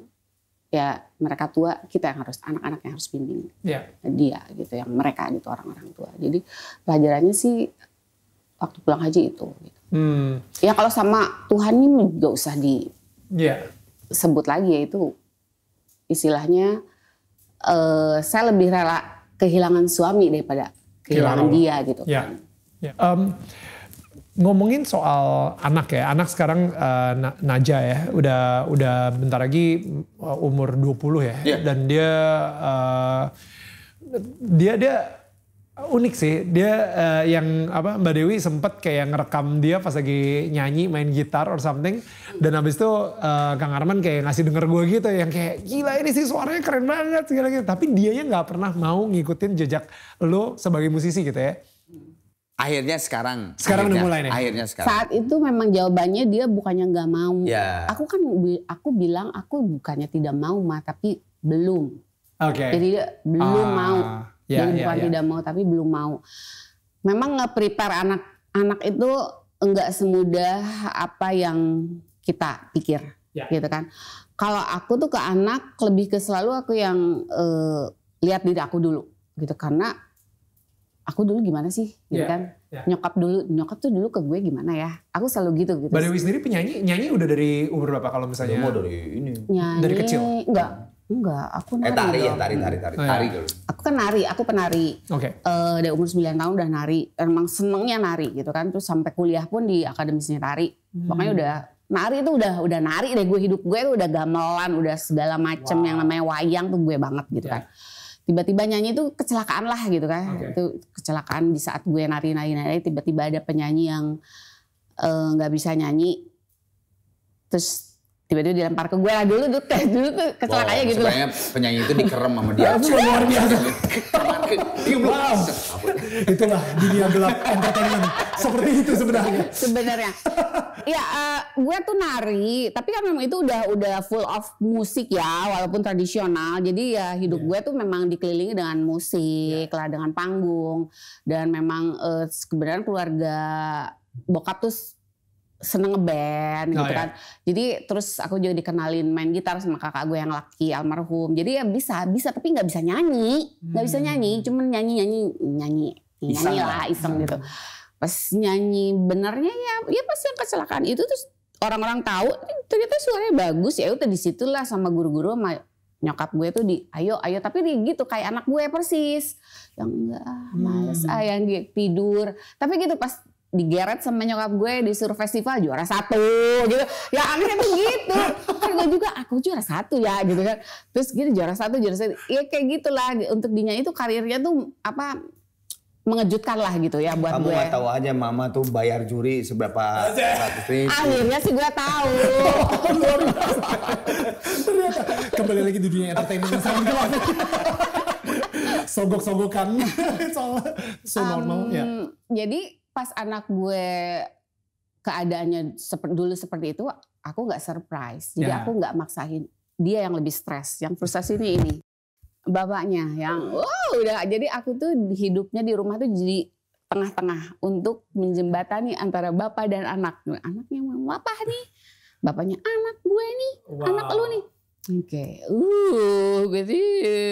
ya mereka tua kita yang harus anak-anak yang harus bimbing ya. dia gitu yang mereka gitu orang-orang tua jadi pelajarannya sih waktu pulang haji itu. Gitu. Hmm. Ya kalau sama Tuhan ini nggak usah disebut iya. yeah. lagi ya itu istilahnya uh, saya lebih rela kehilangan suami daripada kehilangan dia gitu. Yeah. Kan. Yeah. Ya. Um, ngomongin soal anak ya. Anak sekarang uh, Naja ya, udah udah bentar lagi uh, umur 20 ya yeah. dan dia uh, dia dia unik sih dia uh, yang apa Mbak Dewi sempet kayak ngerekam dia pas lagi nyanyi main gitar or something dan abis itu uh, Kang Arman kayak ngasih denger gue gitu yang kayak gila ini sih suaranya keren banget segala gitu tapi dia nya nggak pernah mau ngikutin jejak lo sebagai musisi gitu ya akhirnya sekarang sekarang akhirnya, mulai nih akhirnya sekarang saat itu memang jawabannya dia bukannya nggak mau yeah. aku kan aku bilang aku bukannya tidak mau mah tapi belum Okay. Jadi dia belum ah. mau Yeah, Jadi ya, bukan yeah, yeah. tidak mau tapi belum mau. Memang nge-prepare anak-anak itu enggak semudah apa yang kita pikir. Yeah. Gitu kan. Kalau aku tuh ke anak lebih ke selalu aku yang uh, lihat diri aku dulu gitu karena aku dulu gimana sih gitu yeah, kan yeah. nyokap dulu nyokap tuh dulu ke gue gimana ya aku selalu gitu gitu Mbak Dewi sendiri penyanyi nyanyi udah dari umur berapa kalau misalnya mau dari ini nyanyi, dari kecil enggak Enggak, aku eh, nari. Eh tari ya, dong. ya, tari, tari, tari, oh, iya. tari dulu. Aku kan nari, aku penari. Oke. Okay. Uh, eh, dari umur 9 tahun udah nari. Emang senengnya nari gitu kan. Terus sampai kuliah pun di akademis tari. Hmm. Pokoknya udah nari itu udah udah nari deh gue hidup gue tuh udah gamelan, udah segala macem wow. yang namanya wayang tuh gue banget gitu yeah. kan. Tiba-tiba nyanyi itu kecelakaan lah gitu kan. Okay. Itu kecelakaan di saat gue nari-nari nari tiba-tiba ada penyanyi yang eh, nggak uh, bisa nyanyi. Terus tiba-tiba dilempar ke gue lah dulu *laughs* tuh kayak dulu tuh kecelakaannya wow, gitu Sebenarnya penyanyi itu dikerem sama dia. Itu luar biasa. wow. Iya, Itulah dunia gelap entertainment. Seperti itu sebenarnya. Sebenarnya. Ya uh, eh, gue tuh nari, tapi kan memang itu udah udah full of musik ya, walaupun tradisional. Jadi ya hidup yeah. gue tuh memang dikelilingi dengan musik yeah. lah, dengan panggung dan memang uh, sebenarnya keluarga bokap tuh seneng ngeband oh, gitu iya. kan. Yeah. Jadi terus aku juga dikenalin main gitar sama kakak gue yang laki almarhum. Jadi ya bisa, bisa tapi nggak bisa nyanyi, nggak hmm. bisa nyanyi, hmm. cuman nyanyi nyanyi nyanyi nyanyi lah iseng gitu. hmm. gitu. Pas nyanyi benernya ya, ya pasti yang kecelakaan itu terus orang-orang tahu eh, ternyata suaranya bagus ya udah disitulah sama guru-guru sama nyokap gue tuh di ayo ayo tapi di gitu kayak anak gue persis yang enggak males hmm. ah yang tidur tapi gitu pas digeret sama nyokap gue disuruh festival juara satu gitu ya aneh begitu gitu kan gue juga aku ah, juara satu ya gitu kan terus gitu juara satu juara satu ya kayak gitulah untuk dinya itu karirnya tuh apa mengejutkan lah gitu ya buat Kamu gue. Kamu tahu aja mama tuh bayar juri seberapa ratus ribu. Akhirnya sih gue tahu. kembali lagi di dunia entertainment sama *laughs* Sogok-sogokan *laughs* so, so um, ya. Jadi pas anak gue keadaannya sep dulu seperti itu, aku nggak surprise. Jadi yeah. aku nggak maksain. Dia yang lebih stres, yang frustasi ini ini bapaknya yang wow udah jadi aku tuh hidupnya di rumah tuh jadi tengah-tengah untuk menjembatani antara bapak dan anak. Anaknya mau apa nih? Bapaknya anak gue nih, wow. anak lu nih. Oke, okay. uh, gue sih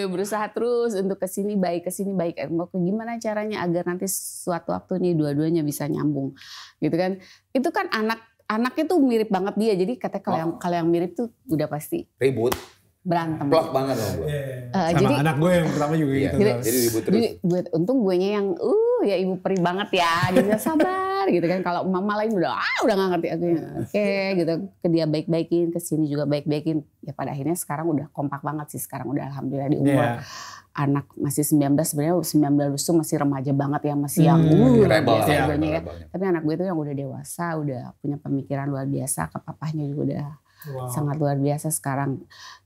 berusaha terus untuk kesini baik, kesini baik. Mau gimana caranya agar nanti suatu waktu nih dua-duanya bisa nyambung, gitu kan? Itu kan anak anaknya tuh mirip banget dia. Jadi kata kalau oh. yang kalau yang mirip tuh udah pasti ribut berantem. Plok banget dong gue. Yeah. Uh, Sama jadi, anak gue yang pertama juga iya. gitu. Jadi, ribut terus. Jadi, gue, untung gue yang, uh ya ibu perih banget ya, jadi sabar gitu kan. Kalau mama lain udah, ah udah gak ngerti. aku. Oke okay, gitu, ke dia baik-baikin, ke sini juga baik-baikin. Ya pada akhirnya sekarang udah kompak banget sih, sekarang udah alhamdulillah di umur. Yeah. Anak masih 19 sebenarnya 19 itu masih remaja banget ya masih yang hmm, uh, rebel, biasa gitu ya, ya. Tapi anak gue itu yang udah dewasa, udah punya pemikiran luar biasa, ke papahnya juga udah wow. sangat luar biasa sekarang.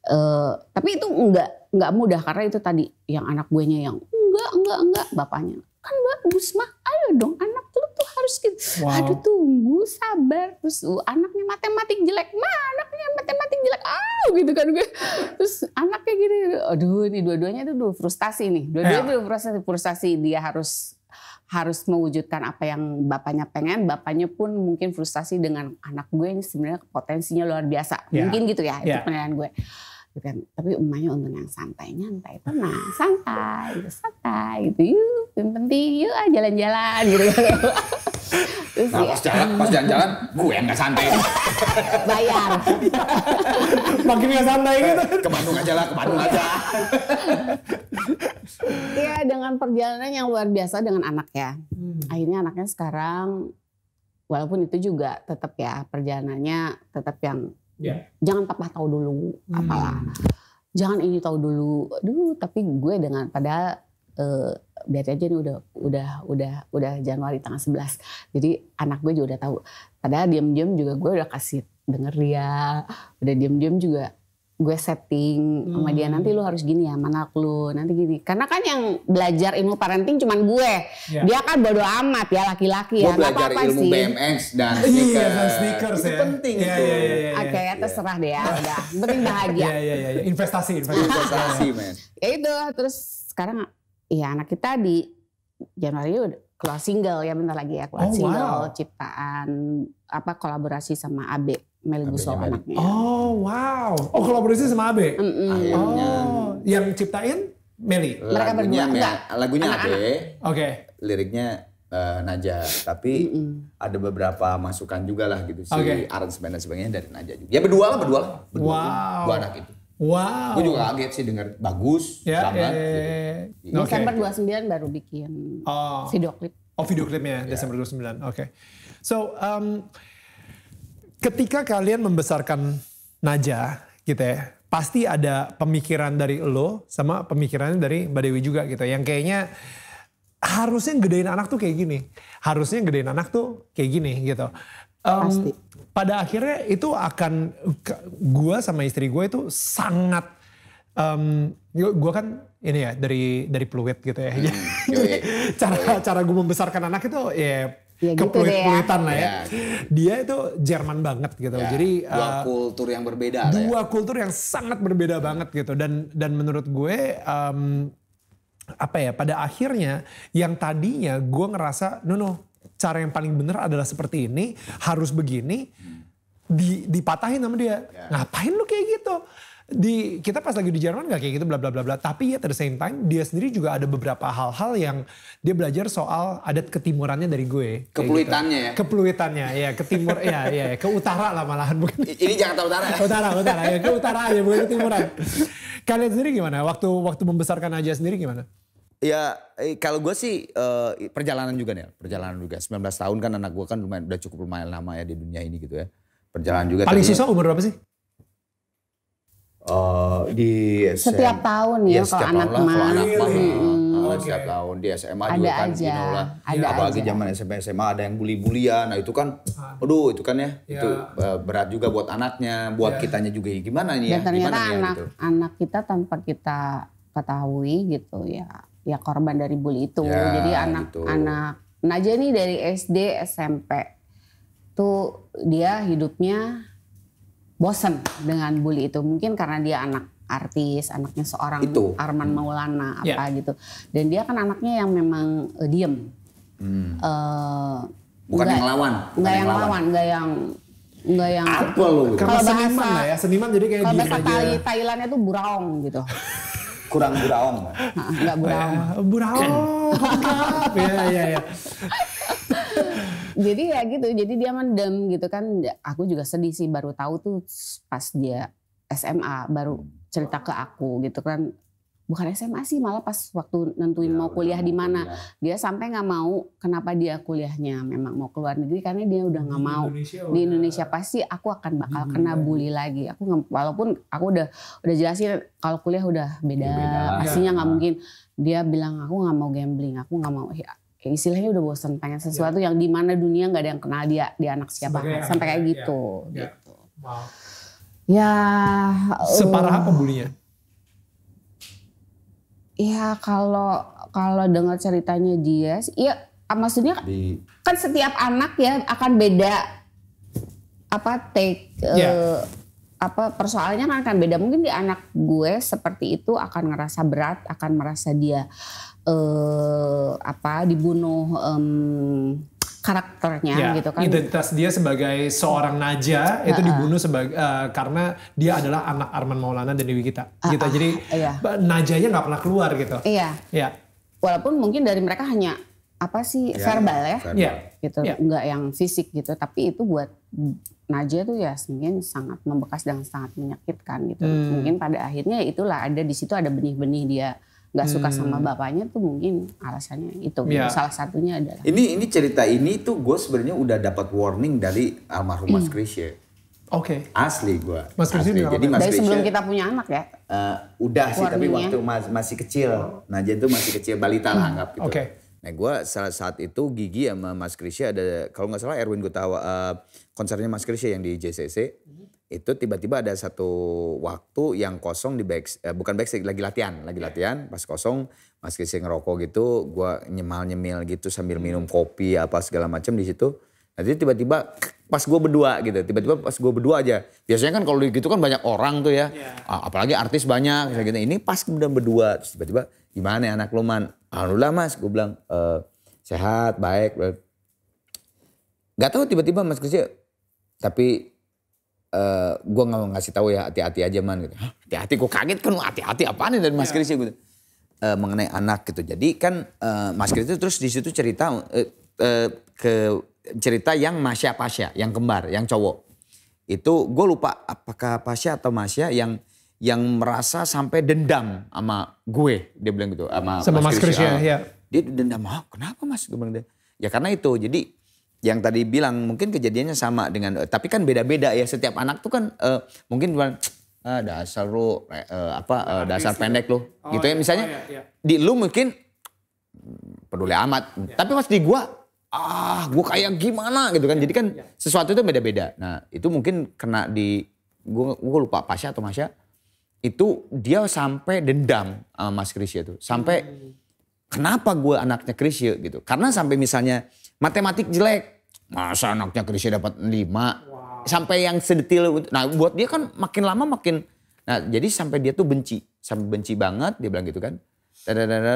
Uh, tapi itu enggak enggak mudah karena itu tadi yang anak buahnya yang enggak enggak enggak bapaknya kan mbak mah ayo dong anak lu tuh harus gitu. Wow. Aduh tunggu sabar terus uh, anaknya matematik jelek mana anaknya matematik jelek ah gitu kan gue terus anaknya gini aduh ini dua-duanya itu dulu frustasi nih dua-duanya itu ya. frustasi frustasi dia harus harus mewujudkan apa yang bapaknya pengen, bapaknya pun mungkin frustasi dengan anak gue ini sebenarnya potensinya luar biasa. Yeah. Mungkin gitu ya, yeah. itu ya. penilaian gue. Gitu kan. Tapi emaknya untuk yang santai, nyantai, tenang, santai, santai gitu. Yuk, yang penting yuk jalan-jalan gitu. *laughs* Terus nah, pas jalan, pas jalan-jalan, gue yang gak santai. Bayar. Makin gak santai gitu. Ke Bandung aja lah, ke Bandung aja. Iya, dengan perjalanan yang luar biasa dengan anak ya. Hmm. Akhirnya anaknya sekarang, walaupun itu juga tetap ya perjalanannya tetap yang yeah. jangan papa tahu dulu, hmm. apalah. Jangan ini tahu dulu, dulu tapi gue dengan padahal uh, aja nih udah udah udah udah Januari tanggal 11. Jadi anak gue juga udah tahu. Padahal diam-diam juga gue udah kasih denger dia, udah diam-diam juga gue setting hmm. sama dia nanti lu hmm. harus gini ya mana lu nanti gini karena kan yang belajar ilmu parenting cuman gue yeah. dia kan bodo amat ya laki-laki ya apa -apa ilmu sih. BMX dan sneakers, iya, yeah, sneakers itu ya. penting yeah, itu iya, yeah, yeah, yeah, oke okay, ya terserah deh ya *laughs* udah penting bahagia yeah, yeah, yeah. Iya. investasi investasi, investasi man. ya itu terus sekarang Iya anak kita di Januari udah keluar single ya bentar lagi ya keluar oh, single wow. ciptaan apa kolaborasi sama AB Meli anaknya. Oh wow. Oh kolaborasi sama AB. Mm -mm. Akhirnya. Oh iya. yang ciptain Meli. Mereka berdua enggak. Lagunya AB. Oke. Okay. Liriknya uh, Naja, tapi mm ada beberapa masukan juga lah gitu si okay. aransemen dan sebagainya dari Naja juga. Ya berdua lah, berdua lah. Berdua wow. Dua anak itu. Wow. Gue juga kaget sih denger bagus, ya, banget. Ya, ya, gitu. ya. ya. Iya. Desember 29 baru bikin oh. video klip. Oh video klipnya yeah. Iya. Desember 29, oke. Okay. So, um, ketika kalian membesarkan Naja gitu ya, pasti ada pemikiran dari lo sama pemikirannya dari Mbak Dewi juga gitu. Ya. Yang kayaknya harusnya gedein anak tuh kayak gini. Harusnya gedein anak tuh kayak gini gitu. Um, pasti pada akhirnya itu akan gue sama istri gue itu sangat um, gue kan ini ya dari dari peluit gitu ya hmm, jadi iya, iya. *laughs* cara oh, iya. cara gue membesarkan anak itu ya gitu Ya, ke gitu ya. lah ya. ya. Dia itu Jerman banget gitu. Ya, Jadi dua uh, kultur yang berbeda. Ya. Dua ya. kultur yang sangat berbeda hmm. banget gitu. Dan dan menurut gue um, apa ya pada akhirnya yang tadinya gue ngerasa no no cara yang paling benar adalah seperti ini, harus begini. Di, dipatahin sama dia. Yeah. Ngapain lu kayak gitu? Di kita pas lagi di Jerman nggak kayak gitu bla bla bla bla. Tapi ya at the same time dia sendiri juga ada beberapa hal-hal yang dia belajar soal adat ketimurannya dari gue. Kepulitannya gitu. ya. Kepulitannya ya, ke timur ya, ya, ke utara lah malahan mungkin. Ini Jakarta Utara. *laughs* utara, utara ya, ke utara aja bukan ke timuran. Kalian sendiri gimana? Waktu waktu membesarkan aja sendiri gimana? Ya eh, kalau gue sih eh, perjalanan juga nih, perjalanan juga. 19 tahun kan anak gue kan lumayan udah cukup lumayan lama ya di dunia ini gitu ya. Perjalanan juga. Paling sisa umur berapa sih? Uh, di SM, setiap tahun ya, ya kalau anak lah, kalau anak mah hmm. okay. setiap tahun di SMA ada juga kan you know iya, apalagi zaman SMA SMA ada yang bully-bulian nah itu kan ah. aduh itu kan ya, ya. itu berat juga buat anaknya buat ya. kitanya juga ya, gimana nih ya Dan ternyata gimana anak, ya, gitu. anak kita tanpa kita ketahui gitu ya ya korban dari bully itu. Ya, Jadi anak-anak gitu. Naja nih dari SD, SMP tuh dia hidupnya bosen dengan bully itu. Mungkin karena dia anak artis, anaknya seorang itu. Arman hmm. Maulana apa ya. gitu. Dan dia kan anaknya yang memang uh, diem. Hmm. Uh, Bukan yang lawan. Enggak yang lawan, enggak yang Enggak yang apa lu? Kalau seniman lah ya, seniman jadi kayak kalau bahasa Thailandnya tuh buraong gitu. *laughs* kurang buraong nggak buraong *laughs* oh, buraong ya ya ya jadi ya gitu jadi dia mendem gitu kan ya, aku juga sedih sih baru tahu tuh pas dia SMA baru cerita ke aku gitu kan bukan SMA sih malah pas waktu nentuin ya, mau kuliah di mana dia sampai nggak mau kenapa dia kuliahnya memang mau keluar negeri karena dia udah nggak mau Indonesia di Indonesia pasti aku akan bakal hmm, kena iya, iya. bully lagi aku walaupun aku udah udah jelasin kalau kuliah udah beda, ya, beda. pastinya nggak ya. mungkin dia bilang aku nggak mau gambling aku nggak mau ya, istilahnya udah bosan pengen iya. sesuatu ya. yang di mana dunia nggak ada yang kenal dia dia anak siapa Sebagai sampai kayak ya, gitu ya. gitu ya, wow. ya separah apa eh. bulinya Iya kalau kalau dengar ceritanya dia, iya ah, maksudnya di... kan setiap anak ya akan beda apa take yeah. uh, iya. apa persoalannya kan akan beda. Mungkin di anak gue seperti itu akan ngerasa berat, akan merasa dia uh, apa dibunuh um, karakternya ya, gitu kan. Identitas dia sebagai seorang Naja uh, itu dibunuh sebagai uh, eh, karena dia adalah anak Arman Maulana dan Dewi Gita. Uh, gitu. Jadi iya. Najanya nggak pernah keluar gitu. Iya. Ya. Walaupun mungkin dari mereka hanya apa sih ya, verbal ya. Iya. Gitu, ya. nggak yang fisik gitu, tapi itu buat Naja tuh ya mungkin sangat membekas dan sangat menyakitkan gitu. Hmm. Mungkin pada akhirnya ya itulah ada di situ ada benih-benih dia nggak suka hmm. sama bapaknya tuh mungkin alasannya itu ya. salah satunya adalah ini ini cerita ini tuh gue sebenarnya udah dapat warning dari almarhum Mas Krisye hmm. Oke. Okay. Asli gue. Mas Asli. Jadi Mas Dari Krisye, sebelum kita punya anak ya? Uh, udah sih, tapi waktu mas, masih kecil. Nah jadi itu masih kecil, balita lah anggap gitu. Okay. Nah gue saat, saat itu Gigi sama Mas Krisya ada, kalau nggak salah Erwin gue tahu uh, eh, konsernya Mas Krisya yang di JCC itu tiba-tiba ada satu waktu yang kosong di back eh, bukan back lagi latihan lagi yeah. latihan pas kosong Mas Kisi ngerokok gitu gue nyemal nyemil gitu sambil hmm. minum kopi apa segala macam di situ nanti tiba-tiba pas gue berdua gitu tiba-tiba pas gue berdua aja biasanya kan kalau gitu kan banyak orang tuh ya yeah. apalagi artis banyak yeah. gitu ini pas kemudian berdua tiba-tiba gimana ya anak lu man alhamdulillah mas gue bilang e, sehat baik nggak tahu tiba-tiba mas kecil tapi Eh, gue gak mau ngasih tahu ya hati-hati aja man gitu. Hati-hati gue kaget kan hati-hati apaan dari Mas iya. Kris ya. gitu. Uh, mengenai anak gitu. Jadi kan uh, Mas Kris itu terus di situ cerita uh, uh, ke cerita yang Masya Pasya, yang kembar, yang cowok. Itu gue lupa apakah Pasya atau Masya yang yang merasa sampai dendam sama gue, dia bilang gitu sama, sama Mas, Kris Krisya. Ya. Ah. Iya. Dia dendam, ah, kenapa Mas? Gue bilang dia. Ya karena itu, jadi yang tadi bilang mungkin kejadiannya sama dengan eh, tapi kan beda-beda ya setiap anak tuh kan uh, mungkin cuman, ah, dasar lu uh, apa uh, dasar pendek lu oh, gitu ya iya. misalnya oh, iya, iya. di lu mungkin hmm, peduli amat iya. tapi pas di gua ah gua kayak gimana gitu kan iya, jadi kan iya. sesuatu itu beda-beda nah itu mungkin kena di gua gua lupa Pasha atau Masya itu dia sampai dendam sama Mas Krisya tuh sampai hmm. kenapa gua anaknya Krisya gitu karena sampai misalnya matematik jelek Masa anaknya Krisya dapat lima Wow. Sampai yang sedetil nah buat dia kan makin lama makin nah jadi sampai dia tuh benci, sampai benci banget dia bilang gitu kan.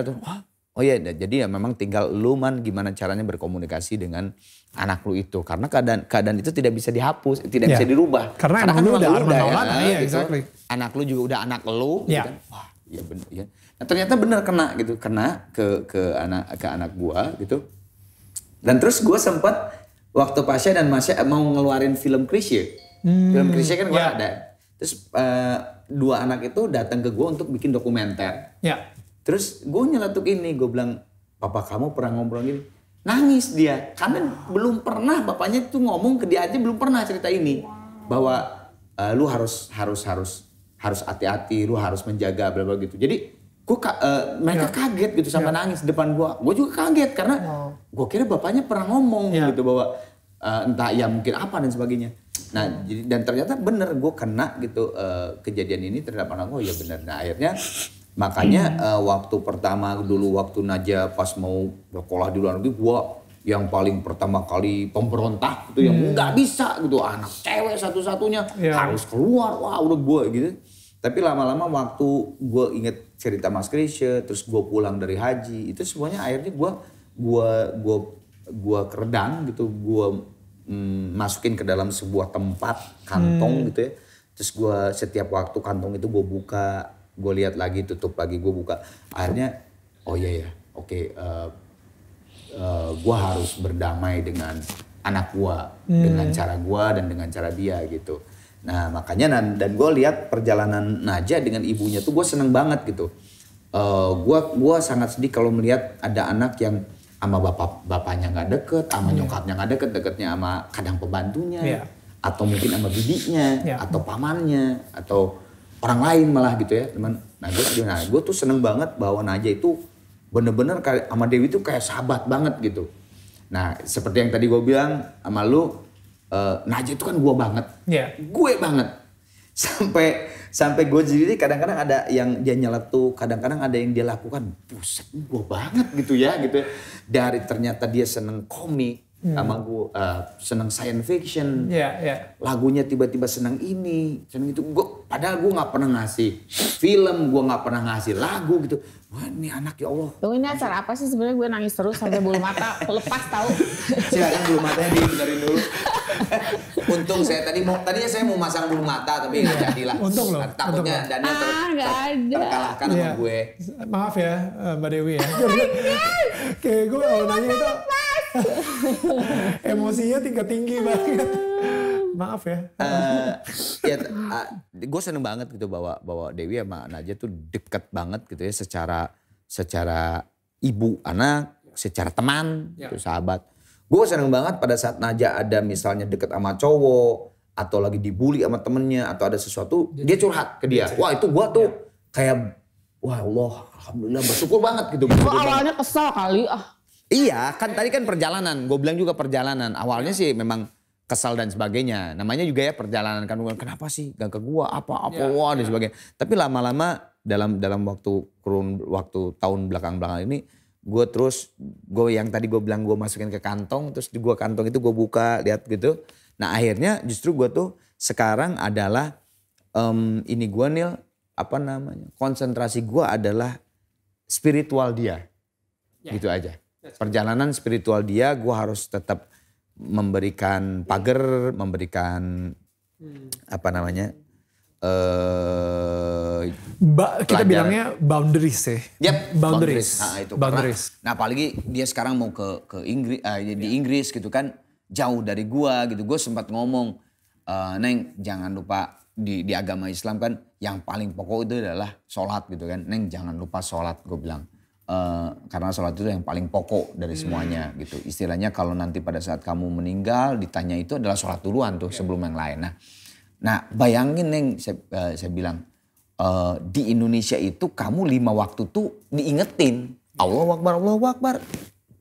tuh, wah Oh iya, nah, jadi ya memang tinggal lu man gimana caranya berkomunikasi dengan anak lu itu. Karena keadaan keadaan itu tidak bisa dihapus, tidak yeah. bisa dirubah. Karena, Karena kan lu udah, udah ya, ya, exactly. gitu. Anak lu juga udah anak lu. Yeah. Gitu iya. kan. Wah, ya bener, ya. Nah ternyata bener kena gitu, kena ke ke anak ke anak gua gitu. Dan terus gua sempat waktu Pasha dan masih mau ngeluarin film Krisye. Hmm. Film Krisye kan gue yeah. ada. Terus uh, dua anak itu datang ke gue untuk bikin dokumenter. Yeah. Terus gue nyeletuk ini, gue bilang, papa kamu pernah ngobrol gini? Nangis dia, karena belum pernah bapaknya itu ngomong ke dia aja belum pernah cerita ini. Bahwa uh, lu harus, harus, harus, harus hati-hati, lu harus menjaga, berapa gitu. Jadi gue ka uh, mereka yeah. kaget gitu sampai iya. yeah. nangis depan gue gue juga kaget karena oh. Iya. gue kira bapaknya pernah ngomong yeah. gitu bahwa uh, entah ya mungkin apa dan sebagainya nah dan ternyata bener gue kena gitu uh, kejadian ini terhadap anak gue ya bener nah akhirnya makanya uh, waktu pertama dulu waktu Naja pas mau sekolah di luar negeri gue yang paling pertama kali pemberontak itu yang hmm. nggak bisa gitu anak cewek satu-satunya yeah. harus keluar wah udah gue gitu tapi lama-lama waktu gue inget cerita Mas Krisya, terus gue pulang dari haji, itu semuanya akhirnya gue gue gue gue keredam gitu, gue mm, masukin ke dalam sebuah tempat kantong hmm. gitu ya, terus gue setiap waktu kantong itu gue buka, gue lihat lagi tutup lagi gue buka, akhirnya oh iya ya, oke, okay, uh, eh, uh, eh, gue harus berdamai dengan anak gue, hmm. dengan cara gue dan dengan cara dia gitu Nah makanya dan, dan gue lihat perjalanan Naja dengan ibunya tuh gue seneng banget gitu. Uh, eh, gue gua sangat sedih kalau melihat ada anak yang sama bapak bapaknya nggak deket, sama yeah. nyokapnya nggak deket, deketnya sama kadang pembantunya, yeah. atau mungkin sama bibinya, yeah. atau pamannya, atau orang lain malah gitu ya teman. Nah gue nah, tuh seneng banget bahwa Naja itu bener-bener kayak sama Dewi tuh kayak sahabat banget gitu. Nah seperti yang tadi gue bilang sama lu uh, Najib itu kan gue banget, yeah. gue banget. Sampai sampai gue sendiri kadang-kadang ada yang dia nyeletuk, kadang-kadang ada yang dia lakukan, buset gue banget gitu ya gitu. Ya. Dari ternyata dia seneng komik hmm. sama gue, uh, seneng science fiction, yeah, yeah. lagunya tiba-tiba seneng ini, seneng itu. Gue padahal gue nggak pernah ngasih film, gue nggak pernah ngasih lagu gitu. Wah ini anak ya Allah. Tuh ini acara apa sih sebenarnya gue nangis terus sampai bulu mata lepas tahu. *laughs* Silakan bulu matanya dibenerin dulu. Untung saya tadi mau tadinya saya mau masang bulu mata tapi nggak iya. jadilah. Untung loh. Takutnya Daniel ter, ah, ter, ada. terkalahkan sama iya. gue. Maaf ya eh, Mbak Dewi ya. Kayak *laughs* gue mau nanya itu *laughs* emosinya tingkat tinggi banget maaf ya. Uh, ya uh, eh, gue seneng banget gitu bahwa bahwa Dewi sama Naja tuh deket banget gitu ya secara secara ibu anak, secara teman, ya. gitu, sahabat. Gue seneng banget pada saat Naja ada misalnya deket sama cowok atau lagi dibully sama temennya atau ada sesuatu, dia, dia curhat ke dia. dia. Wah itu gue tuh ya. kayak wah Allah alhamdulillah bersyukur banget gitu. Gue awalnya kesal kali ah. Iya kan tadi kan perjalanan, gue bilang juga perjalanan. Awalnya sih memang kesal dan sebagainya. Namanya juga ya perjalanan kan kenapa sih gak ke gua apa apa ya, wah, dan ya. sebagainya. Tapi lama-lama dalam dalam waktu kurun waktu tahun belakang-belakang ini gue terus gue yang tadi gue bilang gue masukin ke kantong terus di gue kantong itu gue buka lihat gitu nah akhirnya justru gue tuh sekarang adalah um, ini gue nil apa namanya konsentrasi gue adalah spiritual dia yeah. gitu aja ya, perjalanan spiritual dia gue harus tetap memberikan pagar, memberikan hmm. apa namanya? eh uh, kita bilangnya boundaries ya. Yep, boundaries. boundaries. Nah, itu. boundaries. nah, apalagi dia sekarang mau ke ke Inggris uh, ah, di yeah. Inggris gitu kan jauh dari gua gitu. gua sempat ngomong uh, Neng jangan lupa di di agama Islam kan yang paling pokok itu adalah sholat gitu kan. Neng jangan lupa sholat gue bilang. Eh, karena sholat itu yang paling pokok dari hmm. semuanya gitu. Istilahnya kalau nanti pada saat kamu meninggal ditanya itu adalah sholat duluan tuh okay. Iya. sebelum yang lain. Nah, nah bayangin neng saya, uh, saya bilang uh, di Indonesia itu kamu lima waktu tuh diingetin yeah. Allah wakbar Allah wakbar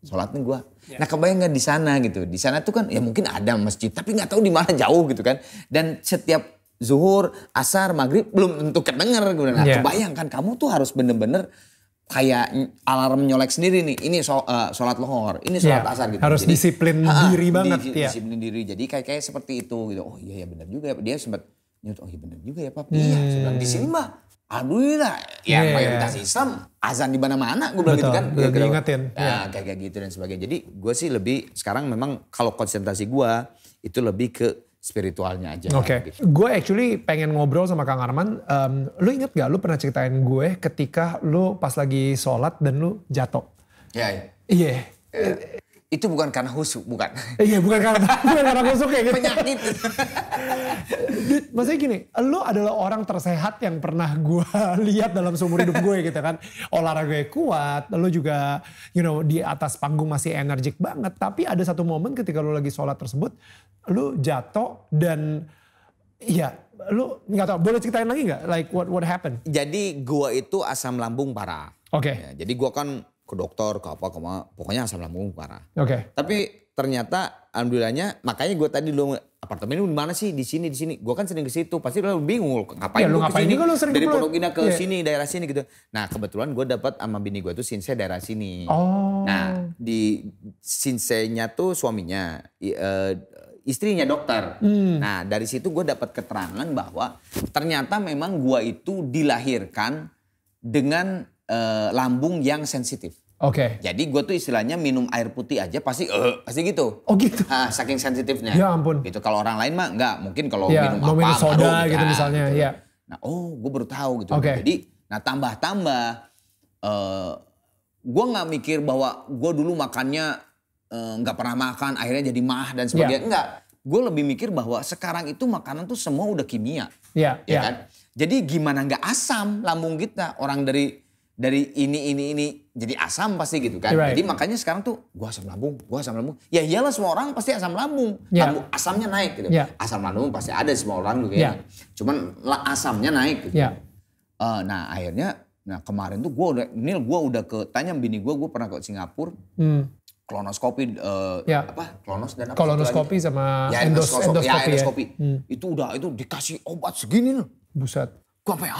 sholatnya gue. Yeah. Nah kebayang gak di sana gitu? Di sana tuh kan ya mungkin ada masjid tapi nggak tahu di mana jauh gitu kan. Dan setiap zuhur, asar, maghrib belum tentu kedenger. Nah, yeah. kebayang kan kamu tuh harus bener-bener kayak alarm nyolek sendiri nih. Ini so, uh, sholat lohor, ini sholat yeah. asar gitu. Harus jadi, disiplin ha, diri banget. Di, ya. Disiplin diri. Jadi kayak kayak seperti itu gitu. Oh iya, iya ya benar juga. Dia sempat nyut, oh iya benar juga ya Pak. Iya, sebenarnya di sini mah Alhamdulillah, ya yeah, mayoritas Islam azan di mana-mana, gue bilang gitu Betul, gitu kan. Gue diingetin. Nah, ya. kayak, kayak gitu dan sebagainya. Jadi gue sih lebih sekarang memang kalau konsentrasi gue itu lebih ke spiritualnya aja. Oke. Okay. Gitu. Gue actually pengen ngobrol sama Kang Arman. Um, lu inget gak lu pernah ceritain gue ketika lu pas lagi sholat dan lu jatuh? Ya, ya. Iya. Yeah, iya. Yeah. Yeah itu bukan karena husu bukan. Iya, bukan karena *laughs* bukan karena husuk kayak gitu. Penyakit. Maksudnya gini, lo adalah orang tersehat yang pernah gue *laughs* lihat dalam seumur hidup gue gitu kan. Olahraga kuat, lo juga you know di atas panggung masih energik banget. Tapi ada satu momen ketika lo lagi sholat tersebut, lo jatuh dan iya lo nggak tau boleh ceritain lagi nggak like what what happened? Jadi gue itu asam lambung parah. Oke. Okay. Ya, jadi gue kan ke dokter ke apa ke apa pokoknya asam lambung parah. Oke. Okay. Tapi ternyata alhamdulillahnya makanya gue tadi lu apartemen lu di mana sih di sini di sini gue kan sering ke situ pasti lu bingung ngapain ya, lu ngapain sini sering dari Pondok Indah ke yeah. sini daerah sini gitu nah kebetulan gue dapat sama bini gue tuh sinse daerah sini oh. nah di sinsenya tuh suaminya uh, istrinya dokter hmm. nah dari situ gue dapat keterangan bahwa ternyata memang gue itu dilahirkan dengan uh, lambung yang sensitif. Oke. Okay. Jadi gue tuh istilahnya minum air putih aja pasti uh, pasti gitu. Oh gitu. Nah, saking sensitifnya. Ya ampun. Gitu kalau orang lain mah enggak, mungkin kalau ya, minum apa minum soda aduh, gitu nah, misalnya, gitu. ya. Nah, oh, gue baru tahu gitu. Okay. Jadi, nah tambah-tambah uh, eh, gue nggak mikir bahwa gue dulu makannya nggak uh, pernah makan, akhirnya jadi mah dan iya. sebagainya. ya. Enggak. Gue lebih mikir bahwa sekarang itu makanan tuh semua udah kimia. Iya, ya Iya. ya kan? Jadi gimana nggak asam lambung kita orang dari dari ini ini ini jadi asam pasti gitu kan. Right. Jadi makanya sekarang tuh gua asam lambung, gua asam lambung. Ya iyalah semua orang pasti asam lambung. Yeah. Lambung asamnya naik gitu. Yeah. Asam lambung pasti ada semua orang gitu kayaknya. Yeah. Cuman asamnya naik gitu. Yeah. Ya. Uh, nah akhirnya nah kemarin tuh gua udah Nil gua udah ke tanya bini gua gua pernah ke Singapura. Hmm klonoskopi uh, eh, ya. apa klonos dan apa kolonoskopi sama ya, endos, endoskopi, ya, endoskopi, ya, endoskopi. Ya. Hmm. itu udah itu dikasih obat segini loh buset gua apa ya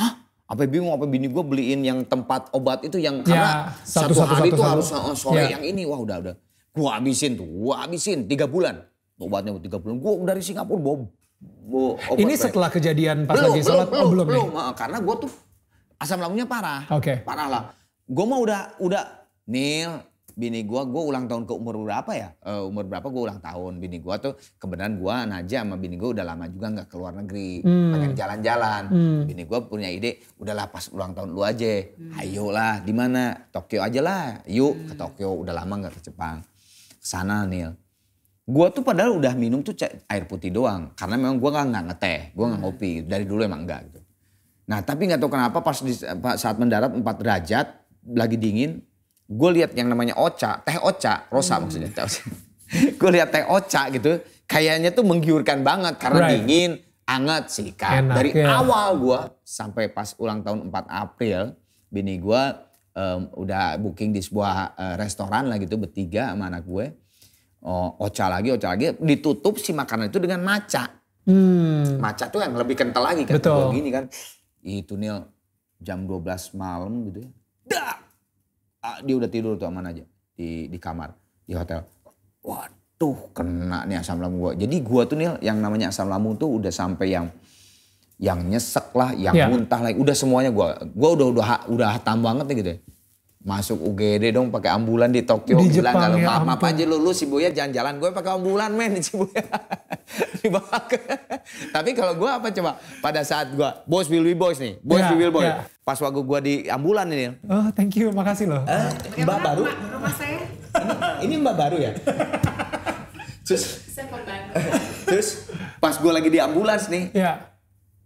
apa bingung apa bini gue beliin yang tempat obat itu yang ya, karena ya, satu, satu, satu hari itu harus oh, sore ya. yang ini wah udah udah gue habisin tuh gue habisin tiga bulan obatnya tiga bulan gue dari Singapura bawa, bawa obat ini setelah kejadian pas belum, lagi sholat belum, oh, belum, belum, ya? belum. Ah, karena gue tuh asam lambungnya parah okay. parah lah gue mah udah udah Nil bini gua gua ulang tahun ke umur berapa ya uh, umur berapa gua ulang tahun bini gua tuh kebenaran gua Naja sama bini gua udah lama juga nggak luar negeri hmm. pengen jalan-jalan hmm. bini gua punya ide udahlah pas ulang tahun lu aja hmm. ayolah di mana Tokyo aja lah yuk hmm. ke Tokyo udah lama nggak ke Jepang sana Nil Gua tuh padahal udah minum tuh air putih doang. Karena memang gua nggak ngeteh, gua nggak hmm. ngopi. Dari dulu emang enggak gitu. Nah tapi nggak tahu kenapa pas di, eh, saat mendarat 4 derajat, lagi dingin, gue lihat yang namanya oca, teh oca, rosa hmm. maksudnya. *laughs* gue lihat teh oca gitu, kayaknya tuh menggiurkan banget karena right. dingin, hangat sih Enak, Dari ya. awal gue sampai pas ulang tahun 4 April, bini gue um, udah booking di sebuah uh, restoran lah gitu bertiga sama anak gue. Oh, oca lagi, oca lagi, ditutup si makanan itu dengan maca. Hmm. Maca tuh yang lebih kental lagi kan. Betul. Gini kan. Itu Nil jam 12 malam gitu ya. Dah, ah, dia udah tidur tuh aman aja di di kamar di hotel waduh kena nih asam lambung gua jadi gua tuh nih yang namanya asam lambung tuh udah sampai yang yang nyesek lah yang yeah. muntah lah udah semuanya gua gua udah udah udah hatam banget nih gitu ya masuk UGD dong pakai ambulan di Tokyo di bilang kalau ya, maaf aja lu lu Shibuya jalan-jalan gue pakai ambulan men di Shibuya *laughs* dibawa *laughs* tapi kalau gue apa coba pada saat gue bos will be boys nih bos yeah, will be boys yeah pas waktu gua di ambulan ini. Oh, thank you. Makasih loh. Eh, mbak baru? Rumah saya. ini, Mbak baru ya? Terus Terus pas gue lagi di ambulans nih. Ya.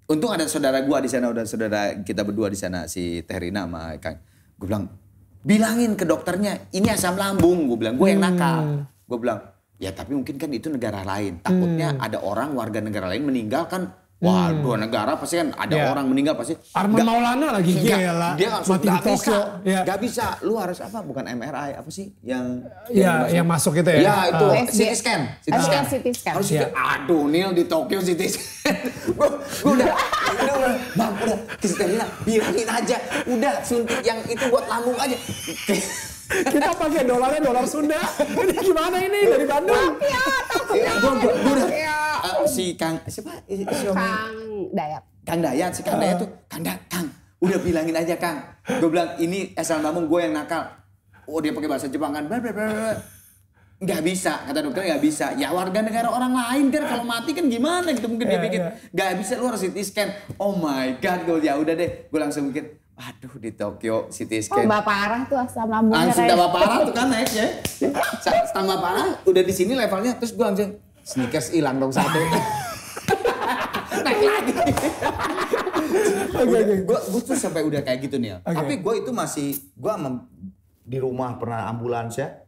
Untung ada saudara gue di sana, udah saudara kita berdua di sana si Terina sama Kang. Gue bilang, bilangin ke dokternya, ini asam lambung. Gue bilang, gue yang hmm. nakal. Hmm. Gue bilang, ya tapi mungkin kan itu negara lain. Takutnya hmm. ada orang warga negara lain meninggal kan Waduh, hmm. negara pasti kan ada yeah. orang meninggal pasti. Arman gak, Maulana lagi gila. Dia langsung mati gak Bisa, Ya. Gak bisa. Lu harus apa? Bukan MRI apa sih yang yeah, yang, yang masuk itu ya? Ya itu uh, ah. CT scan. CT oh, scan. CT scan. Harus yeah. aduh Neil di Tokyo CT scan. *laughs* gue udah, udah, udah, bang udah, CT scan biarin aja. Udah suntik yang itu buat lambung aja kita pakai dolarnya dolar Sunda. Ini gimana ini dari Bandung? Mafia, ya, gua, gua, gua ah, si Kang siapa? Si, Kang Dayat. Kang Dayat, si Kang Dayat tuh Kang Dayat, Kang. Udah bilangin aja Kang. Gue bilang ini asal ngomong gue yang nakal. Oh dia pakai bahasa Jepang kan. Blah, Gak bisa kata dokter gak bisa ya warga negara orang lain kan kalau mati kan gimana gitu mungkin dia iya, pikir iya. gak bisa lu harus CT scan oh my god gue ya udah deh gue langsung mikir Aduh di Tokyo CT oh, scan. Tambah parah tuh asam lambungnya. Langsung tambah parah tuh kan naiknya. tambah iya. parah udah di sini levelnya terus gue langsung sneakers hilang dong satu. *laughs* Naik lagi. Oke oke. Gue gue tuh sampai udah kayak gitu nih. Okay. Tapi gue itu masih gue di rumah pernah ambulans ya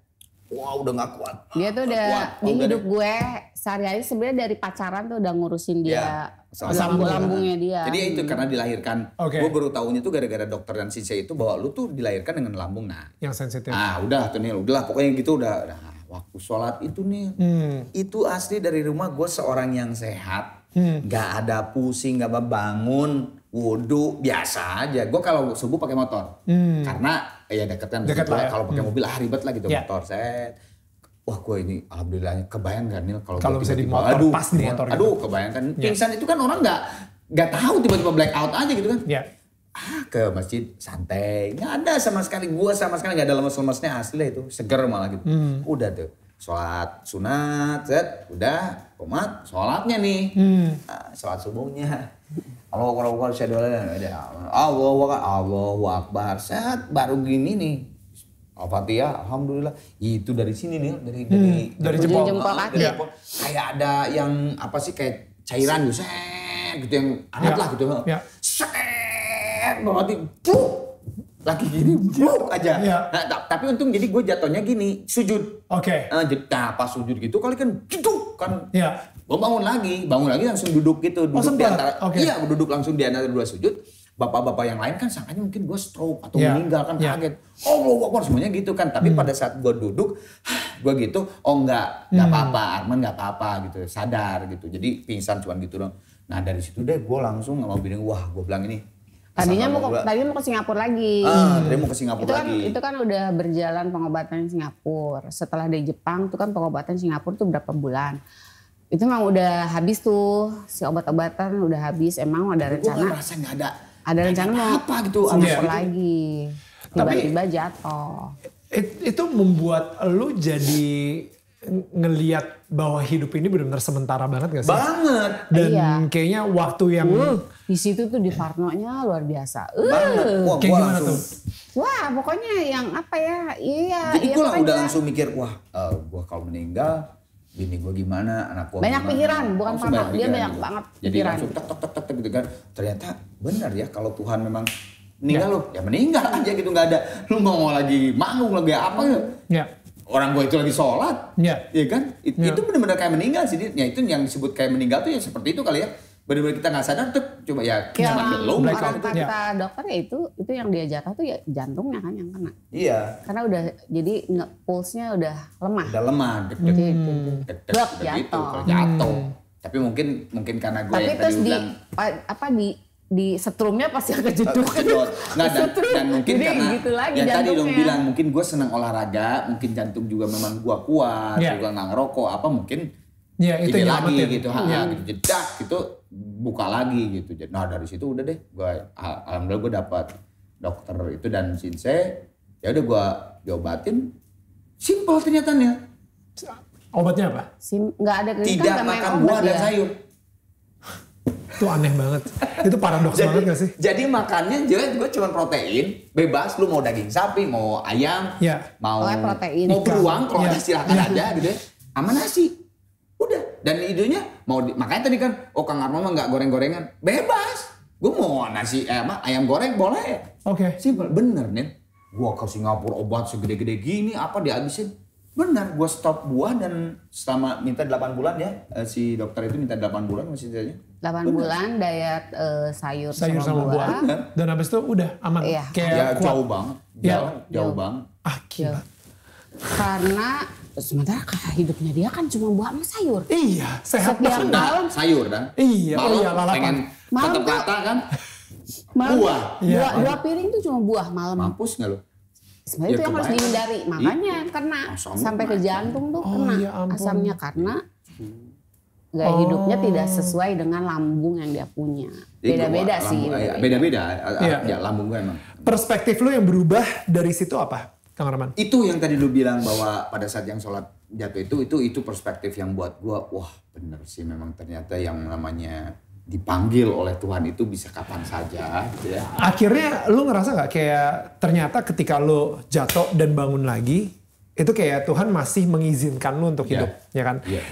Wah wow, udah gak kuat. Dia tuh udah, kuat. Oh, hidup gue sehari-hari sebenarnya dari pacaran tuh udah ngurusin dia. Ya, Sambung iya. lambungnya dia. Jadi ya itu karena dilahirkan. Okay. Gue baru tahunya tuh gara-gara dokter dan sisa itu bahwa lu tuh dilahirkan dengan lambung. Nah, yang sensitif. Ah udah tuh nih, udahlah pokoknya gitu udah. udah. Ah, waktu sholat itu nih, hmm. itu asli dari rumah gue seorang yang sehat. Hmm. Gak ada pusing, gak bangun, wudhu, biasa aja. Gue kalau subuh pakai motor. Hmm. Karena Eh, ya deketan deket lah ya. kalau pakai hmm. mobil ah ribet lah gitu yeah. motor set wah gue ini alhamdulillahnya kebayang gak nih kalau kalau bisa di motor aduh, pas di motor gitu. aduh kebayangkan yeah. pingsan itu kan orang nggak nggak tahu tiba-tiba black out aja gitu kan yeah. ah ke masjid santai nggak ada sama sekali gue sama sekali nggak ada lemes-lemesnya asli lah itu seger malah gitu hmm. udah tuh sholat sunat set udah komat sholatnya nih hmm. Ah, sholat subuhnya Ya Allahu Akbar, Allahu Allah Allahu Akbar, Allah wakbar sehat baru gini nih. Al-Fatihah, Alhamdulillah. Itu dari sini nih, dari hmm, dari, dari jempol, jempol kaki. Ah, dari iya. jempol. Kayak ada yang apa sih kayak cairan gitu, se gitu yang aneh ya. lah gitu. Ya. Set, berarti puh, lagi gini buk aja. Yeah. Nah, tapi untung jadi gue jatuhnya gini, sujud. Oke. Okay. Ah, nah, pas sujud gitu kali kan gitu kan. Iya. Yeah. Gue bangun lagi, bangun lagi langsung duduk gitu. Duduk oh, di antara, okay. Iya duduk langsung di antara dua sujud. Bapak-bapak yang lain kan sangkanya mungkin gue stroke atau yeah. meninggal kan yeah. kaget. Oh gue kok semuanya gitu kan. Tapi hmm. pada saat gue duduk, gue gitu, oh enggak, enggak hmm. apa-apa, Arman enggak apa-apa gitu. Sadar gitu, jadi pingsan cuman gitu dong. Nah dari situ deh gue langsung nggak mau bilang. wah gue bilang ini Tadinya mau ke, tadinya mau ke Singapura lagi. Ah, tadinya mau ke Singapura itu kan, lagi. Itu kan udah berjalan pengobatan Singapura. Setelah dari Jepang itu kan pengobatan Singapura tuh berapa bulan. Itu emang udah habis tuh si obat-obatan udah habis. Emang ada rencana. Gue rasa ada. Ada rencana mau apa gitu? Singapura ya. lagi. Tiba-tiba jatuh. It, itu membuat lu jadi ngeliat bahwa hidup ini benar-benar sementara banget gak sih? Banget. Dan iya. kayaknya waktu yang uh, di situ tuh di nya luar biasa. Uh. Wah, kayak gimana langsung, tuh? Wah, pokoknya yang apa ya? Iya. Jadi iya, gue udah langsung mikir, wah, uh, eh, gue kalau meninggal bini gue gimana, anak gue banyak gimana. pikiran, bukan sama. pikiran, dia banyak gitu. banget Jadi pikiran. langsung tek tek tek gitu kan. Ternyata benar ya kalau Tuhan memang meninggal ya. lo, ya meninggal aja gitu nggak ada. Lu mau lagi manggung lagi apa ya? ya. Orang gue itu lagi sholat, ya, iya kan? ya kan? Itu benar-benar kayak meninggal sih. Ya itu yang disebut kayak meninggal tuh ya seperti itu kali ya benar-benar kita nggak sadar tuh coba ya kayak ya, belum kata dokter ya itu itu yang dia tuh ya jantungnya kan yang kena iya karena udah jadi nggak pulsnya udah lemah udah lemah deg deg gitu, gitu. hmm. deg deg gitu, jatuh jatuh hmm. tapi mungkin mungkin karena gue tapi yang terus tadi di bilang, apa di di setrumnya pasti agak jeduk. nah, dan, dan mungkin Jadi, karena gitu lagi yang tadi dong bilang mungkin gue senang olahraga, mungkin jantung juga memang gue kuat, yeah. juga nggak ngerokok, apa mungkin Ya, itu ide lagi ya. gitu, ha, ya. gitu, jedak gitu, buka lagi gitu. Nah dari situ udah deh, gue alhamdulillah gue dapat dokter itu dan sinse, ya udah gue diobatin. Simpel ternyata nih, Obatnya apa? Sim, gak ada tidak kan makan buah dan ya? sayur. itu aneh banget. Itu paradoks jadi, banget gak sih? Jadi makannya jelas gue cuma protein, bebas lu mau daging sapi, mau ayam, ya. mau oh, protein. mau beruang, iya. kalau ya. ada silakan ya. aja gitu ya. Sama nasi Udah. Dan idenya mau di, makanya tadi kan, oh Kang Arma nggak goreng-gorengan, bebas. Gue mau nasi eh, ayam goreng boleh. Oke. Okay. Simpel, bener nih. Gua ke Singapura obat segede-gede gini apa dihabisin. bener gue stop buah dan selama minta 8 bulan ya, eh, si dokter itu minta 8 bulan masih saja. 8 Bener. bulan diet uh, sayur, sayur sama, sama buah. buah. Dan abis itu udah aman. Iya. Kayak ya, jauh banget. Jauh, ya. jauh, jauh banget. akhirnya ah, Karena sementara kakak hidupnya dia kan cuma buah sama sayur. Iya, sehat Setiap banget. malam sayur kan? Iya, malam iya, lalapan. pengen malam tetap kata kan? Malam, buah. Iya, buah, dua, iya. piring itu cuma buah malam. Mampus gak lo? Sebenarnya ya, itu yang harus dihindari. Makanya itu. kena Asam sampai ke jantung tuh oh, kena iya, asamnya karena hmm. gaya oh. hidupnya tidak sesuai dengan lambung yang dia punya. Beda-beda sih. Eh, beda-beda. Ya. ya lambung gue emang. Perspektif lu yang berubah dari situ apa? Kang Arman? Itu yang tadi lu bilang bahwa pada saat yang sholat jatuh itu, itu itu perspektif yang buat gua, wah bener sih memang ternyata yang namanya dipanggil oleh Tuhan itu bisa kapan saja gitu ya. Akhirnya lu ngerasa nggak kayak ternyata ketika lu jatuh dan bangun lagi, itu kayak Tuhan masih mengizinkan lu untuk iya. hidup, yeah. ya kan? Yeah.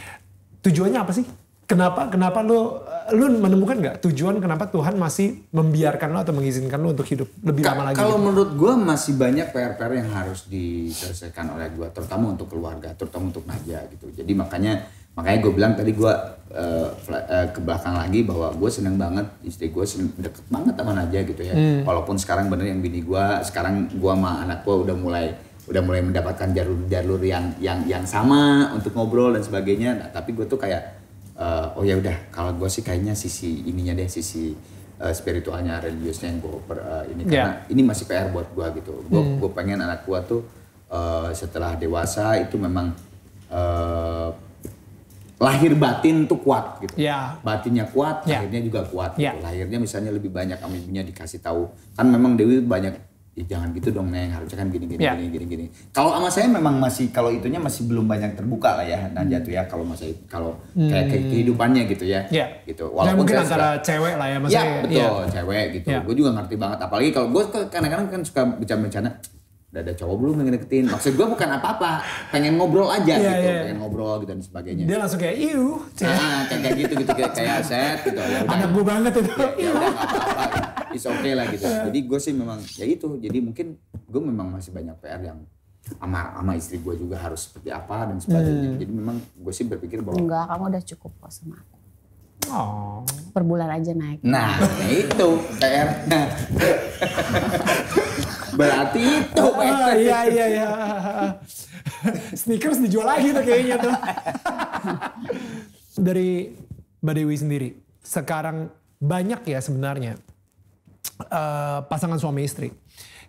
Tujuannya apa sih? kenapa kenapa lu eh, lu menemukan nggak tujuan kenapa Tuhan masih membiarkan lo atau mengizinkan lo untuk hidup lebih lama lagi? Kalau gitu? menurut gue masih banyak PR-PR yang harus diselesaikan oleh gue, terutama untuk keluarga, terutama untuk Naja gitu. Jadi makanya makanya gue bilang tadi gue uh, uh, eh, ke belakang lagi bahwa gue seneng banget istri gue deket banget sama Naja gitu ya. Hmm. Walaupun sekarang bener yang bini gue, sekarang gue sama anak gue udah mulai udah mulai mendapatkan jalur-jalur yang yang yang sama untuk ngobrol dan sebagainya. Nah, tapi gue tuh kayak uh, oh ya udah kalau gue sih kayaknya sisi ininya deh sisi uh, spiritualnya religiusnya yang gue uh, eh, ini yeah. karena ini masih PR buat gue gitu gue hmm. gue pengen anak gue tuh uh, setelah dewasa itu memang uh, lahir batin tuh kuat gitu. Yeah. Batinnya kuat, yeah. lahirnya juga kuat. Yeah. Gitu. Ya. Lahirnya misalnya lebih banyak sama ibunya dikasih tahu. Kan memang Dewi banyak ya jangan gitu dong neng harusnya kan gini gini ya. gini gini gini kalau sama saya memang masih kalau itunya masih belum banyak terbuka lah ya nah jatuh ya kalau masa kalau kayak, kayak hmm. kehidupannya gitu ya ya. gitu nah, walaupun Dan mungkin antara suka, cewek lah ya mas ya, ya betul ya. cewek gitu ya. gue juga ngerti banget apalagi kalau gue kadang-kadang kan suka bercanda-bercanda udah ada cowok belum yang deketin maksud gue bukan apa-apa pengen ngobrol aja yeah, gitu yeah. pengen ngobrol gitu dan sebagainya dia langsung kayak iu ah kayak gitu gitu kayak, kayak set gitu ya anak gue banget itu ya, ya udah it's okay lah gitu iya. jadi gue sih memang ya itu jadi mungkin gue memang masih banyak PR yang ama ama istri gue juga harus seperti apa dan sebagainya hmm. jadi memang gue sih berpikir bahwa enggak kamu udah cukup kok sama Oh. Per bulan aja naik. Nah, itu PR. Berarti itu. Oh, iya iya iya. Sneakers dijual lagi tuh kayaknya tuh. Dari Mbak Dewi sendiri, sekarang banyak ya sebenarnya uh, pasangan suami istri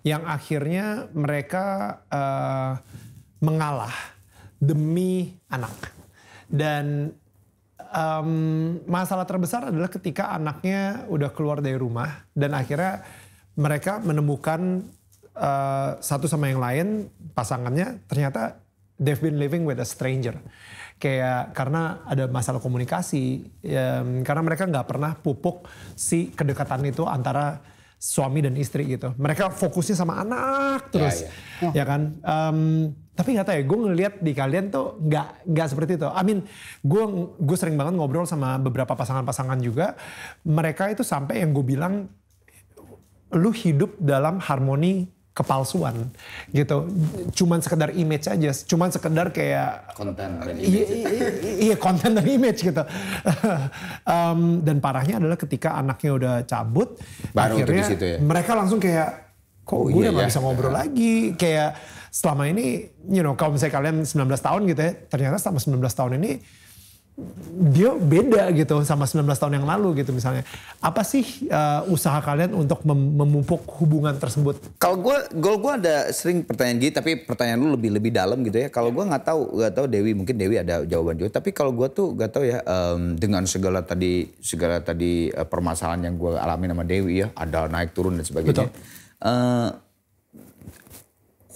yang akhirnya mereka uh, mengalah demi anak dan um, masalah terbesar adalah ketika anaknya udah keluar dari rumah dan akhirnya mereka menemukan uh, satu sama yang lain pasangannya ternyata they've been living with a stranger kayak karena ada masalah komunikasi um, karena mereka nggak pernah pupuk si kedekatan itu antara suami dan istri gitu. Mereka fokusnya sama anak ya, terus, ya, ya. ya kan? Um, tapi nggak tahu ya, gue ngeliat di kalian tuh nggak nggak seperti itu. I mean, gue gue sering banget ngobrol sama beberapa pasangan-pasangan juga. Mereka itu sampai yang gue bilang, lu hidup dalam harmoni kepalsuan gitu cuman sekedar image aja cuman sekedar kayak konten dan iya, image iya, iya, iya konten dan image gitu um, *laughs* dan parahnya adalah ketika anaknya udah cabut Baru akhirnya situ ya? mereka langsung kayak kok oh, gue iya, udah gak iya. bisa ngobrol lagi kayak selama ini you know kalau misalnya kalian 19 tahun gitu ya ternyata selama 19 tahun ini dia beda gitu sama 19 tahun yang lalu gitu misalnya. Apa sih uh, usaha kalian untuk mem memupuk hubungan tersebut? Kalau gue, goal gue ada sering pertanyaan gini, tapi pertanyaan lu lebih lebih dalam gitu ya. Kalau gue nggak tahu, nggak tahu Dewi mungkin Dewi ada jawaban juga. Tapi kalau gue tuh nggak tahu ya um, dengan segala tadi segala tadi uh, permasalahan yang gue alami sama Dewi ya, ada naik turun dan sebagainya. Betul. Uh,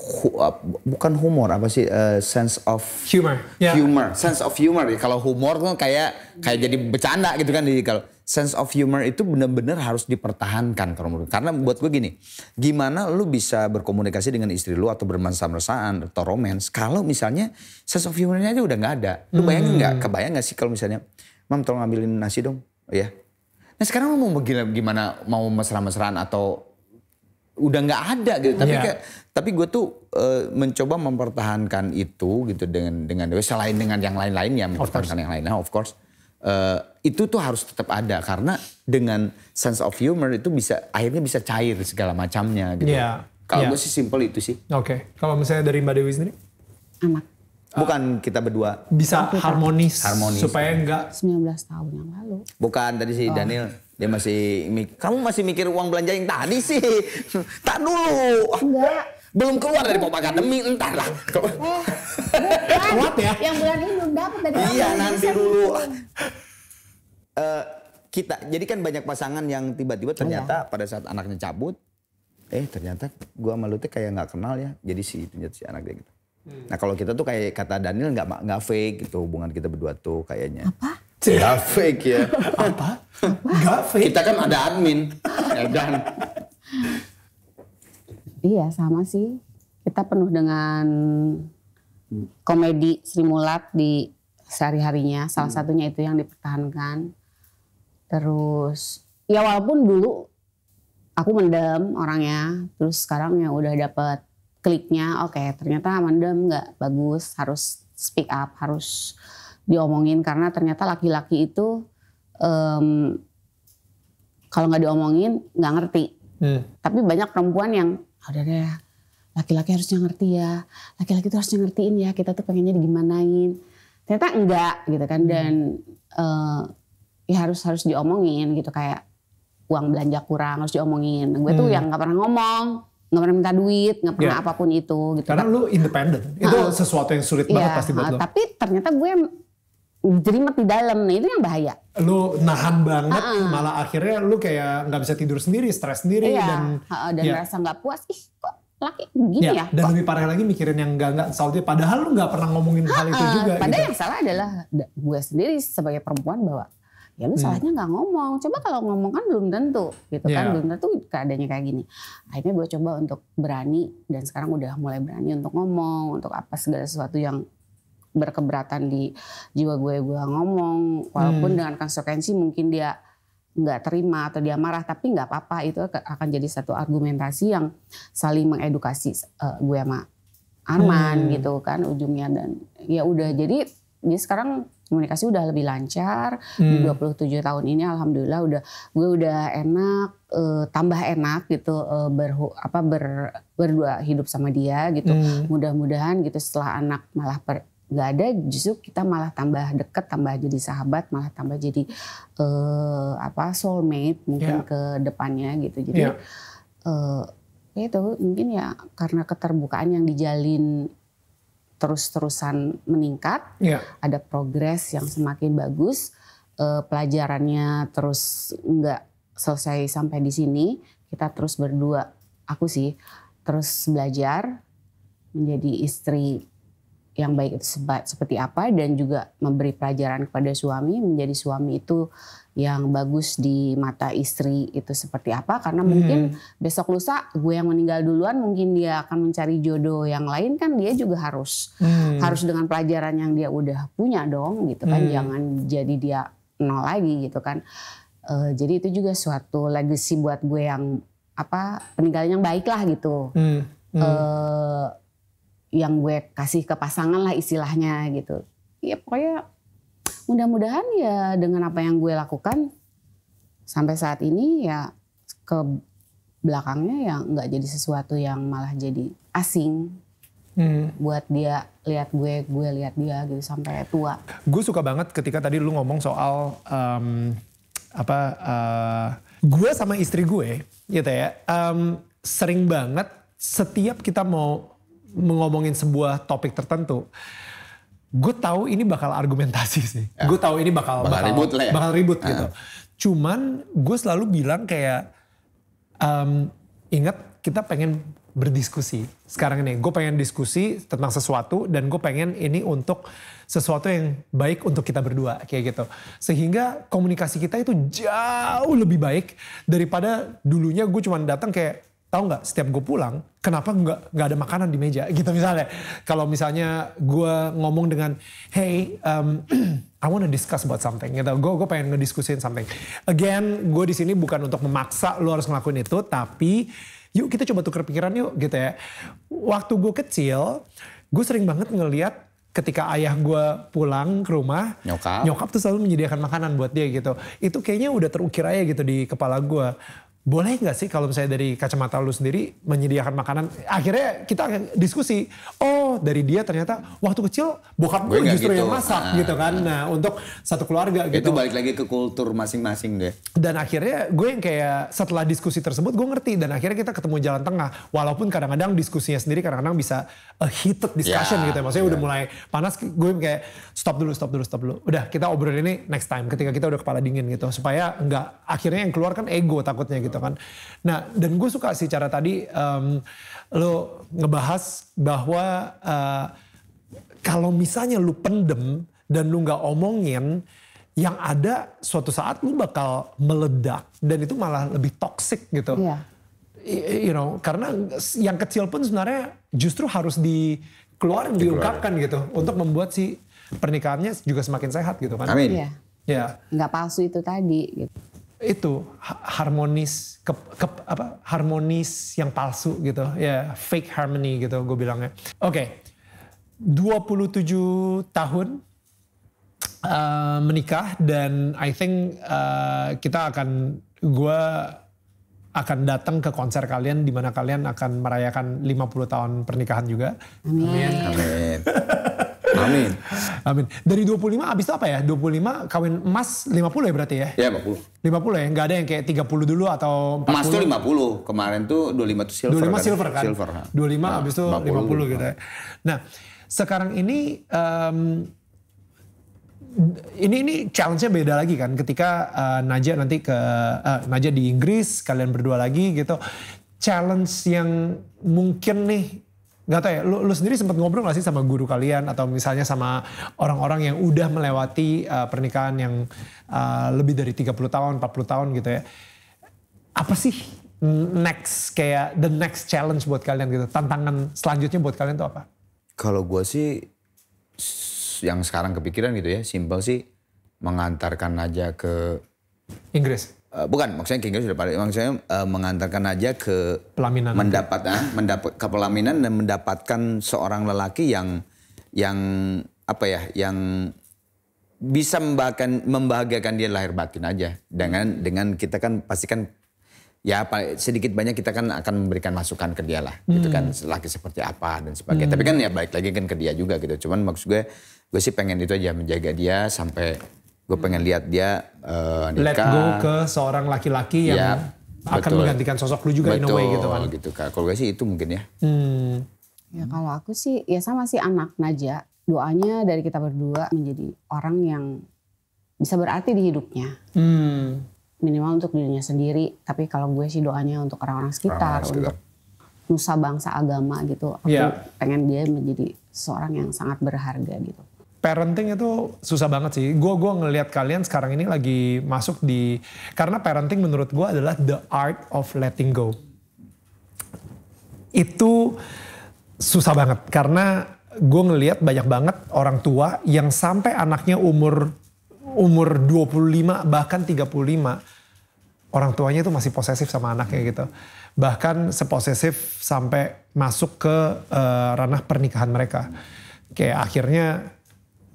hu, uh, bukan humor apa sih uh, sense of humor yeah. humor sense of humor kalau humor tuh kayak kayak jadi bercanda gitu kan jadi kalau sense of humor itu benar-benar harus dipertahankan kalau menurut karena buat gue gini gimana lu bisa berkomunikasi dengan istri lu atau bermesra-mesraan atau romance kalau misalnya sense of humornya aja udah nggak ada lu bayangin nggak hmm. kebayang nggak sih kalau misalnya mam tolong ambilin nasi dong oh, ya nah sekarang lu mau gimana mau mesra-mesraan atau udah nggak ada gitu. Tapi yeah. kayak, tapi gue tuh uh, mencoba mempertahankan itu gitu dengan dengan selain dengan yang lain-lainnya lain mempertahankan yang lainnya of course. Uh, itu tuh harus tetap ada karena dengan sense of humor itu bisa akhirnya bisa cair segala macamnya gitu. Yeah. Kalau yeah. gue sih simple itu sih. Oke. Okay. Kalau misalnya dari Mbak Dewi sendiri? Amat. Bukan kita berdua. Bisa harmonis, harmonis supaya enggak 19 tahun yang lalu. Bukan tadi si oh. Daniel dia masih kamu masih mikir uang belanja yang tadi sih. *laughs* tak dulu. Enggak. Belum keluar dari Pop Academy, entar lah. Eh, *laughs* ya. Yang bulan ini belum dapat dari Iya, nanti dulu. Uh, kita jadi kan banyak pasangan yang tiba-tiba iya. ternyata oh. pada saat anaknya cabut eh ternyata gua malu Lute kayak nggak kenal ya jadi si itu si anak dia gitu hmm. nah kalau kita tuh kayak kata Daniel nggak nggak fake gitu hubungan kita berdua tuh kayaknya Gak fake ya. Apa? Gak fake. Kita kan ada admin. ya dan Iya sama sih. Kita penuh dengan komedi Sri Mulat di sehari-harinya. Salah hmm. satunya itu yang dipertahankan. Terus ya walaupun dulu aku mendem orangnya. Terus sekarang yang udah dapet kliknya. Oke okay, ternyata mendem gak bagus. Harus speak up. Harus diomongin karena ternyata laki-laki itu um, kalau nggak diomongin nggak ngerti. Hmm. Tapi banyak perempuan yang oh, udah deh laki-laki harusnya ngerti ya, laki-laki tuh harusnya ngertiin ya kita tuh pengennya digimanain. Ternyata enggak gitu kan hmm. dan uh, ya harus harus diomongin gitu kayak uang belanja kurang harus diomongin. Gue tuh hmm. yang nggak pernah ngomong, nggak pernah minta duit, nggak pernah yeah. apapun itu. Gitu. Karena kan. lu independen, itu uh, sesuatu yang sulit yeah, banget pasti buat uh, lo. Tapi ternyata gue jerimet di dalam nah itu yang bahaya lu nahan banget uh -uh. malah akhirnya lu kayak nggak bisa tidur sendiri stres sendiri iya, dan uh -uh, dan ya. merasa nggak puas ih kok laki begini ya, ya dan kok. lebih parah lagi mikirin yang nggak nggak soalnya padahal lu nggak pernah ngomongin uh -uh, hal itu juga gitu. padahal gitu. yang salah adalah gue sendiri sebagai perempuan bahwa ya lu hmm. salahnya nggak ngomong coba kalau ngomong kan belum tentu gitu yeah. kan ya. belum tentu keadaannya kayak gini akhirnya gue coba untuk berani dan sekarang udah mulai berani untuk ngomong untuk apa segala sesuatu yang berkeberatan di jiwa gue gue ngomong walaupun hmm. dengan konsekuensi mungkin dia nggak terima atau dia marah tapi nggak apa-apa itu akan jadi satu argumentasi yang saling mengedukasi uh, gue sama Arman hmm. gitu kan ujungnya dan ya udah jadi ini sekarang komunikasi udah lebih lancar hmm. di 27 tahun ini alhamdulillah udah gue udah enak e, tambah enak gitu e, eh, ber apa ber berdua hidup sama dia gitu hmm. mudah-mudahan gitu setelah anak malah per, nggak ada justru kita malah tambah deket tambah jadi sahabat malah tambah jadi uh, apa soulmate mungkin yeah. ke depannya gitu jadi yeah. Ya. uh, ya itu mungkin ya karena keterbukaan yang dijalin terus-terusan meningkat, yeah. ada progres yang semakin bagus, uh, pelajarannya terus nggak selesai sampai di sini, kita terus berdua, aku sih terus belajar menjadi istri yang baik itu seperti apa dan juga memberi pelajaran kepada suami menjadi suami itu yang bagus di mata istri itu seperti apa karena hmm. mungkin besok lusa gue yang meninggal duluan mungkin dia akan mencari jodoh yang lain kan dia juga harus hmm. harus dengan pelajaran yang dia udah punya dong gitu kan hmm. jangan jadi dia nol lagi gitu kan uh, jadi itu juga suatu legacy buat gue yang apa peninggalan yang baik lah gitu hmm. Hmm. Uh, yang gue kasih ke pasangan lah istilahnya gitu. Ya pokoknya mudah-mudahan ya dengan apa yang gue lakukan sampai saat ini ya ke belakangnya ya nggak jadi sesuatu yang malah jadi asing hmm. buat dia lihat gue gue lihat dia gitu sampai tua gue suka banget ketika tadi lu ngomong soal um, apa uh, gue sama istri gue gitu ya um, sering banget setiap kita mau mengomongin sebuah topik tertentu, gue tahu ini bakal argumentasi sih. Ya. Gue tahu ini bakal bakal, bakal ribut lah ya. Bakal ribut ya. gitu. Cuman gue selalu bilang kayak um, ingat kita pengen berdiskusi sekarang ini. Gue pengen diskusi tentang sesuatu dan gue pengen ini untuk sesuatu yang baik untuk kita berdua kayak gitu. Sehingga komunikasi kita itu jauh lebih baik daripada dulunya gue cuman datang kayak tahu nggak setiap gue pulang kenapa nggak nggak ada makanan di meja *laughs* gitu misalnya kalau misalnya gue ngomong dengan hey um, *clears throat* I wanna discuss about something gitu gue gue pengen ngediskusin something again gue di sini bukan untuk memaksa lo harus ngelakuin itu tapi yuk kita coba tukar pikiran yuk gitu ya waktu gue kecil gue sering banget ngeliat ketika ayah gue pulang ke rumah nyokap nyokap tuh selalu menyediakan makanan buat dia gitu itu kayaknya udah terukir aja gitu di kepala gue boleh nggak sih kalau misalnya dari kacamata lu sendiri menyediakan makanan akhirnya kita diskusi oh dari dia ternyata waktu kecil bokap gue, justru gitu. yang masak ah, gitu kan nah untuk satu keluarga itu gitu itu balik lagi ke kultur masing-masing deh dan akhirnya gue yang kayak setelah diskusi tersebut gue ngerti dan akhirnya kita ketemu jalan tengah walaupun kadang-kadang diskusinya sendiri kadang-kadang bisa a eh, heated discussion yeah, gitu ya maksudnya yeah. udah ya. mulai panas gue yang kayak stop dulu stop dulu stop dulu udah kita obrol ini next time ketika kita udah kepala dingin gitu supaya nggak akhirnya yang keluar kan ego takutnya gitu gitu kan. Nah dan gue suka sih cara tadi um, lo ngebahas bahwa uh, kalau misalnya lu pendem dan lu nggak omongin yang ada suatu saat lu bakal meledak dan itu malah lebih toxic gitu. Yeah. You know, karena yang kecil pun sebenarnya justru harus dikeluarin, diungkapkan gitu hmm. untuk membuat si pernikahannya juga semakin sehat gitu kan. Amin. Ya. Yeah. Yeah. Nggak palsu itu tadi gitu itu harmonis ke, ke, apa harmonis yang palsu gitu ya yeah, fake harmony gitu gue bilangnya oke okay. 27 tahun uh, menikah dan I think uh, kita akan gue akan datang ke konser kalian di mana kalian akan merayakan 50 tahun pernikahan juga. Amin. Amin. Amin. Amin. Dari 25 abis itu apa ya? 25 kawin emas 50 ya berarti ya? Iya, ya 50. 50 ya? Gak ada yang kayak 30 dulu atau 40? Emas tuh 50. Kemarin tuh 25 tuh silver 25 kan? silver kan? Silver. 25 nah, abis itu 50, 50 gitu ya. Nah sekarang ini... Um, ini ini challenge-nya beda lagi kan ketika uh, Naja nanti ke uh, Naja di Inggris kalian berdua lagi gitu challenge yang mungkin nih Gak tahu ya, lu, lu sendiri sempat ngobrol gak sih sama guru kalian atau misalnya sama orang-orang yang udah melewati uh, pernikahan yang uh, lebih dari 30 tahun, 40 tahun gitu ya. Apa sih next kayak the next challenge buat kalian gitu, tantangan selanjutnya buat kalian tuh apa? Kalau gue sih yang sekarang kepikiran gitu ya, simpel sih mengantarkan aja ke Inggris. Eh, bukan maksudnya King sudah pada maksudnya uh, mengantarkan aja ke pelaminan mendapat ah, mendapat ke pelaminan dan mendapatkan seorang lelaki yang yang apa ya yang bisa membahagiakan, membahagiakan dia lahir batin aja dengan dengan kita kan pastikan ya sedikit banyak kita kan akan memberikan masukan ke dia lah hmm. gitu kan hmm. laki seperti apa dan sebagainya hmm. tapi kan hmm. ya baik lagi kan ke dia juga gitu cuman maksud gue gue sih pengen itu aja menjaga dia sampai Gue pengen lihat dia uh, nikah. Let go ke seorang laki-laki yang yep. akan betul. menggantikan sosok lu juga betul, in a way gitu kan. gitu Kalau gue sih itu mungkin ya. Hmm. Ya kalau aku sih ya sama sih anak Naja. Doanya dari kita berdua menjadi orang yang bisa berarti di hidupnya. Hmm. Minimal untuk dirinya sendiri. Tapi kalau gue sih doanya untuk orang-orang sekitar, orang sekitar. Untuk nusa bangsa agama gitu. Aku yeah. pengen dia menjadi seorang yang sangat berharga gitu parenting itu susah banget sih. Gue gua ngelihat kalian sekarang ini lagi masuk di karena parenting menurut gue adalah the art of letting go. Itu susah banget karena gue ngelihat banyak banget orang tua yang sampai anaknya umur umur 25 bahkan 35 orang tuanya itu masih posesif sama anaknya gitu. Bahkan seposesif sampai masuk ke uh, ranah pernikahan mereka. Kayak akhirnya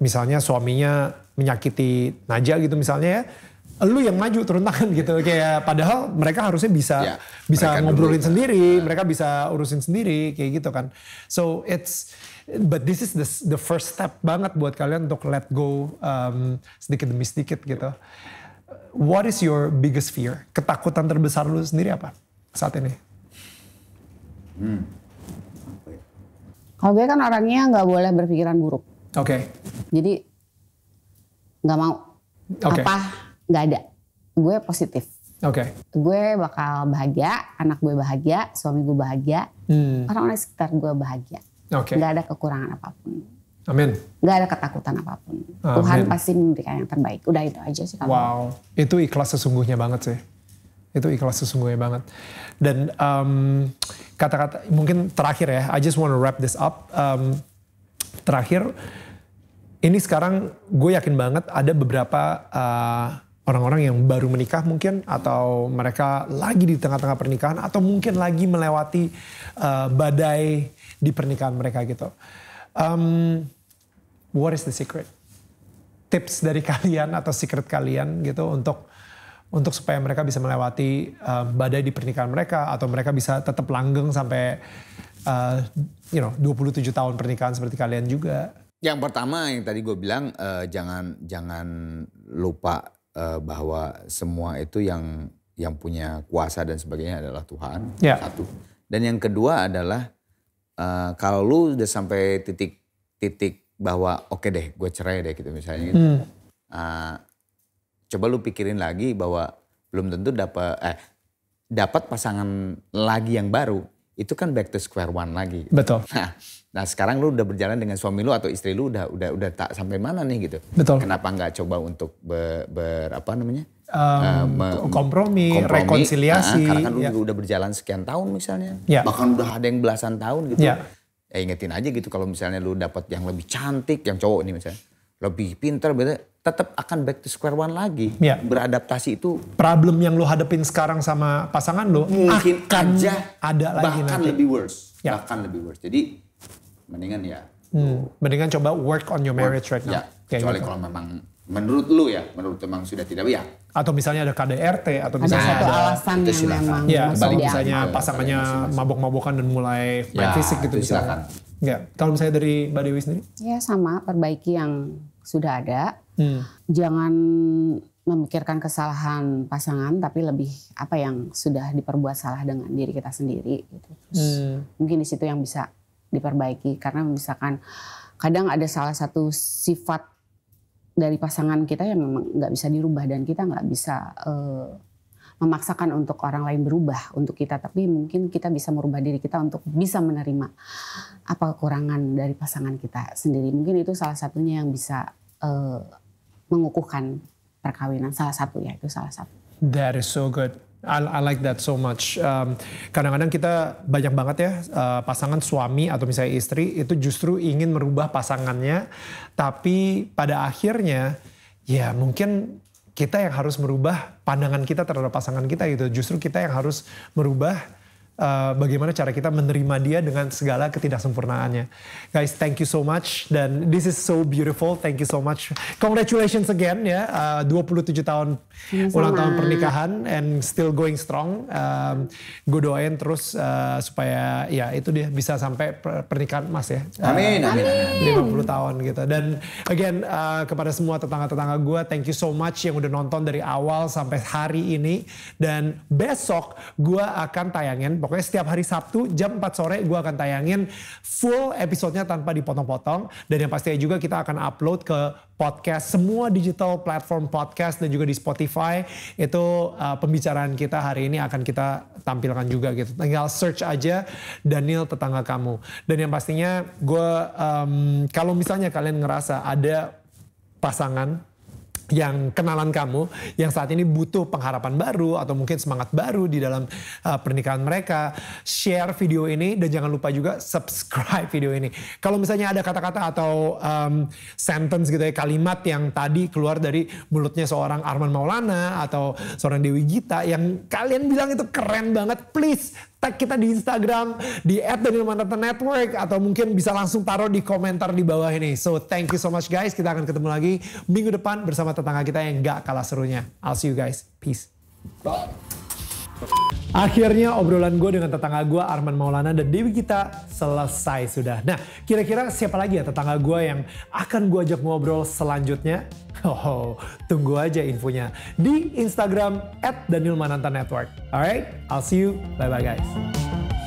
misalnya suaminya menyakiti Naja gitu misalnya ya lu yang maju turun tangan *laughs* gitu kayak padahal mereka harusnya bisa ya, bisa ngobrolin dulu. sendiri ya. mereka bisa urusin sendiri kayak gitu kan so it's but this is the, the first step banget buat kalian untuk let go um, sedikit demi sedikit gitu what is your biggest fear ketakutan terbesar lu sendiri apa saat ini hmm. kalau gue kan orangnya nggak boleh berpikiran buruk Oke. Okay. Jadi nggak mau okay. apa nggak ada. Gue positif. Oke. Okay. Gue bakal bahagia, anak gue bahagia, suami gue bahagia, hmm. orang-orang sekitar gue bahagia. Oke. Okay. Gak ada kekurangan apapun. Amin. Gak ada ketakutan apapun. Amin. Tuhan pasti memberikan yang terbaik. Udah itu aja sih. Kalau wow, itu ikhlas sesungguhnya banget sih itu ikhlas sesungguhnya banget. Dan um, kata-kata mungkin terakhir ya, I just want to wrap this up. Um, terakhir ini sekarang gue yakin banget ada beberapa orang eh, orang-orang yang baru menikah mungkin atau mereka lagi di tengah-tengah pernikahan atau mungkin lagi melewati uh, badai di pernikahan mereka gitu. Um, what is the secret? Tips dari *laughs* kalian atau secret kalian gitu untuk untuk supaya mereka bisa melewati uh, badai di pernikahan mereka atau mereka bisa tetap langgeng sampai Uh, you know 27 tahun pernikahan seperti kalian juga. Yang pertama yang tadi gue bilang uh, jangan jangan lupa uh, bahwa semua itu yang yang punya kuasa dan sebagainya adalah Tuhan yeah. satu. Dan yang kedua adalah uh, kalau lu udah sampai titik titik bahwa oke okay deh gue cerai deh gitu misalnya gitu. Hmm. Uh, coba lu pikirin lagi bahwa belum tentu dapat eh dapat pasangan lagi yang baru itu kan back to square one lagi. Betul. Nah, nah sekarang lu udah berjalan dengan suami lu atau istri lu udah udah udah tak sampai mana nih gitu. Betul. Kenapa nggak coba untuk ber, ber apa namanya? Um, uh, kompromi, kompromi, rekonsiliasi. Nah, karena kan lu ya. udah berjalan sekian tahun misalnya. Ya. Bahkan udah ada yang belasan tahun gitu. Ya. Ya ingetin aja gitu kalau misalnya lu dapat yang lebih cantik, yang cowok ini misalnya lebih pinter, tetap akan back to square one lagi. Ya. Beradaptasi itu problem yang lo hadepin sekarang sama pasangan lo mungkin akan aja ada lagi bahkan nanti. lebih worse. Ya. Bahkan lebih worse. Jadi mendingan ya. Hmm. Mendingan coba work on your marriage work, right now. Ya. Gitu. Kecuali gitu. kalau memang menurut lu ya, menurut memang sudah tidak ya. Atau misalnya ada KDRT atau misalnya ada, ada alasan yang memang ya, kembali misalnya ya, pasangannya mabok-mabokan dan mulai ya, main ya, fisik gitu misalnya. Enggak. Kalau misalnya dari Mbak Dewi sendiri? Ya sama, perbaiki yang sudah ada. Hmm. Jangan memikirkan kesalahan pasangan tapi lebih apa yang sudah diperbuat salah dengan diri kita sendiri gitu. Terus hmm. mungkin di situ yang bisa diperbaiki karena misalkan kadang ada salah satu sifat dari pasangan kita yang memang nggak bisa dirubah dan kita nggak bisa uh, memaksakan untuk orang lain berubah untuk kita, tapi mungkin kita bisa merubah diri kita untuk bisa menerima apa kekurangan dari pasangan kita sendiri. Mungkin itu salah satunya yang bisa uh, mengukuhkan perkawinan. Salah satu ya, itu salah satu. That is so good. I, I like that so much. Um, kadang-kadang kita banyak banget ya uh, pasangan suami atau misalnya istri itu justru ingin merubah pasangannya, tapi pada akhirnya ya mungkin kita yang harus merubah pandangan kita terhadap pasangan kita gitu. Justru kita yang harus merubah uh, bagaimana cara kita menerima dia dengan segala ketidaksempurnaannya. Guys, thank you so much dan this is so beautiful. Thank you so much. Congratulations again ya uh, 27 tahun sama. ulang tahun pernikahan and still going strong. Um, gue doain terus uh, supaya ya itu dia bisa sampai pernikahan Mas ya. Amin. Uh, amin. 50 tahun gitu. Dan again uh, kepada semua tetangga-tetangga gue thank you so much yang udah nonton dari awal sampai hari ini dan besok gue akan tayangin pokoknya setiap hari Sabtu jam 4 sore gue akan tayangin full episodenya tanpa dipotong-potong dan yang pastinya juga kita akan upload ke podcast, semua digital platform podcast dan juga di Spotify itu uh, pembicaraan kita hari ini akan kita tampilkan juga gitu. Tinggal search aja Daniel tetangga kamu. Dan yang pastinya gue um, kalau misalnya kalian ngerasa ada pasangan yang kenalan kamu yang saat ini butuh pengharapan baru atau mungkin semangat baru di dalam uh, pernikahan mereka, share video ini dan jangan lupa juga subscribe video ini. Kalau misalnya ada kata-kata atau um, sentence gitu ya kalimat yang tadi keluar dari mulutnya seorang Arman Maulana atau seorang Dewi Gita yang kalian bilang itu keren banget, please tag kita di Instagram di network atau mungkin bisa langsung taruh di komentar di bawah ini. So thank you so much guys. Kita akan ketemu lagi minggu depan bersama tetangga kita yang gak kalah serunya. I'll see you guys. Peace. Bye. Akhirnya obrolan gue dengan tetangga gue Arman Maulana dan Dewi kita selesai sudah. Nah, kira-kira siapa lagi ya tetangga gue yang akan gue ajak ngobrol selanjutnya? *laughs* Oh, oh, tunggu aja infonya di Instagram Network. Alright, I'll see you. Bye bye guys.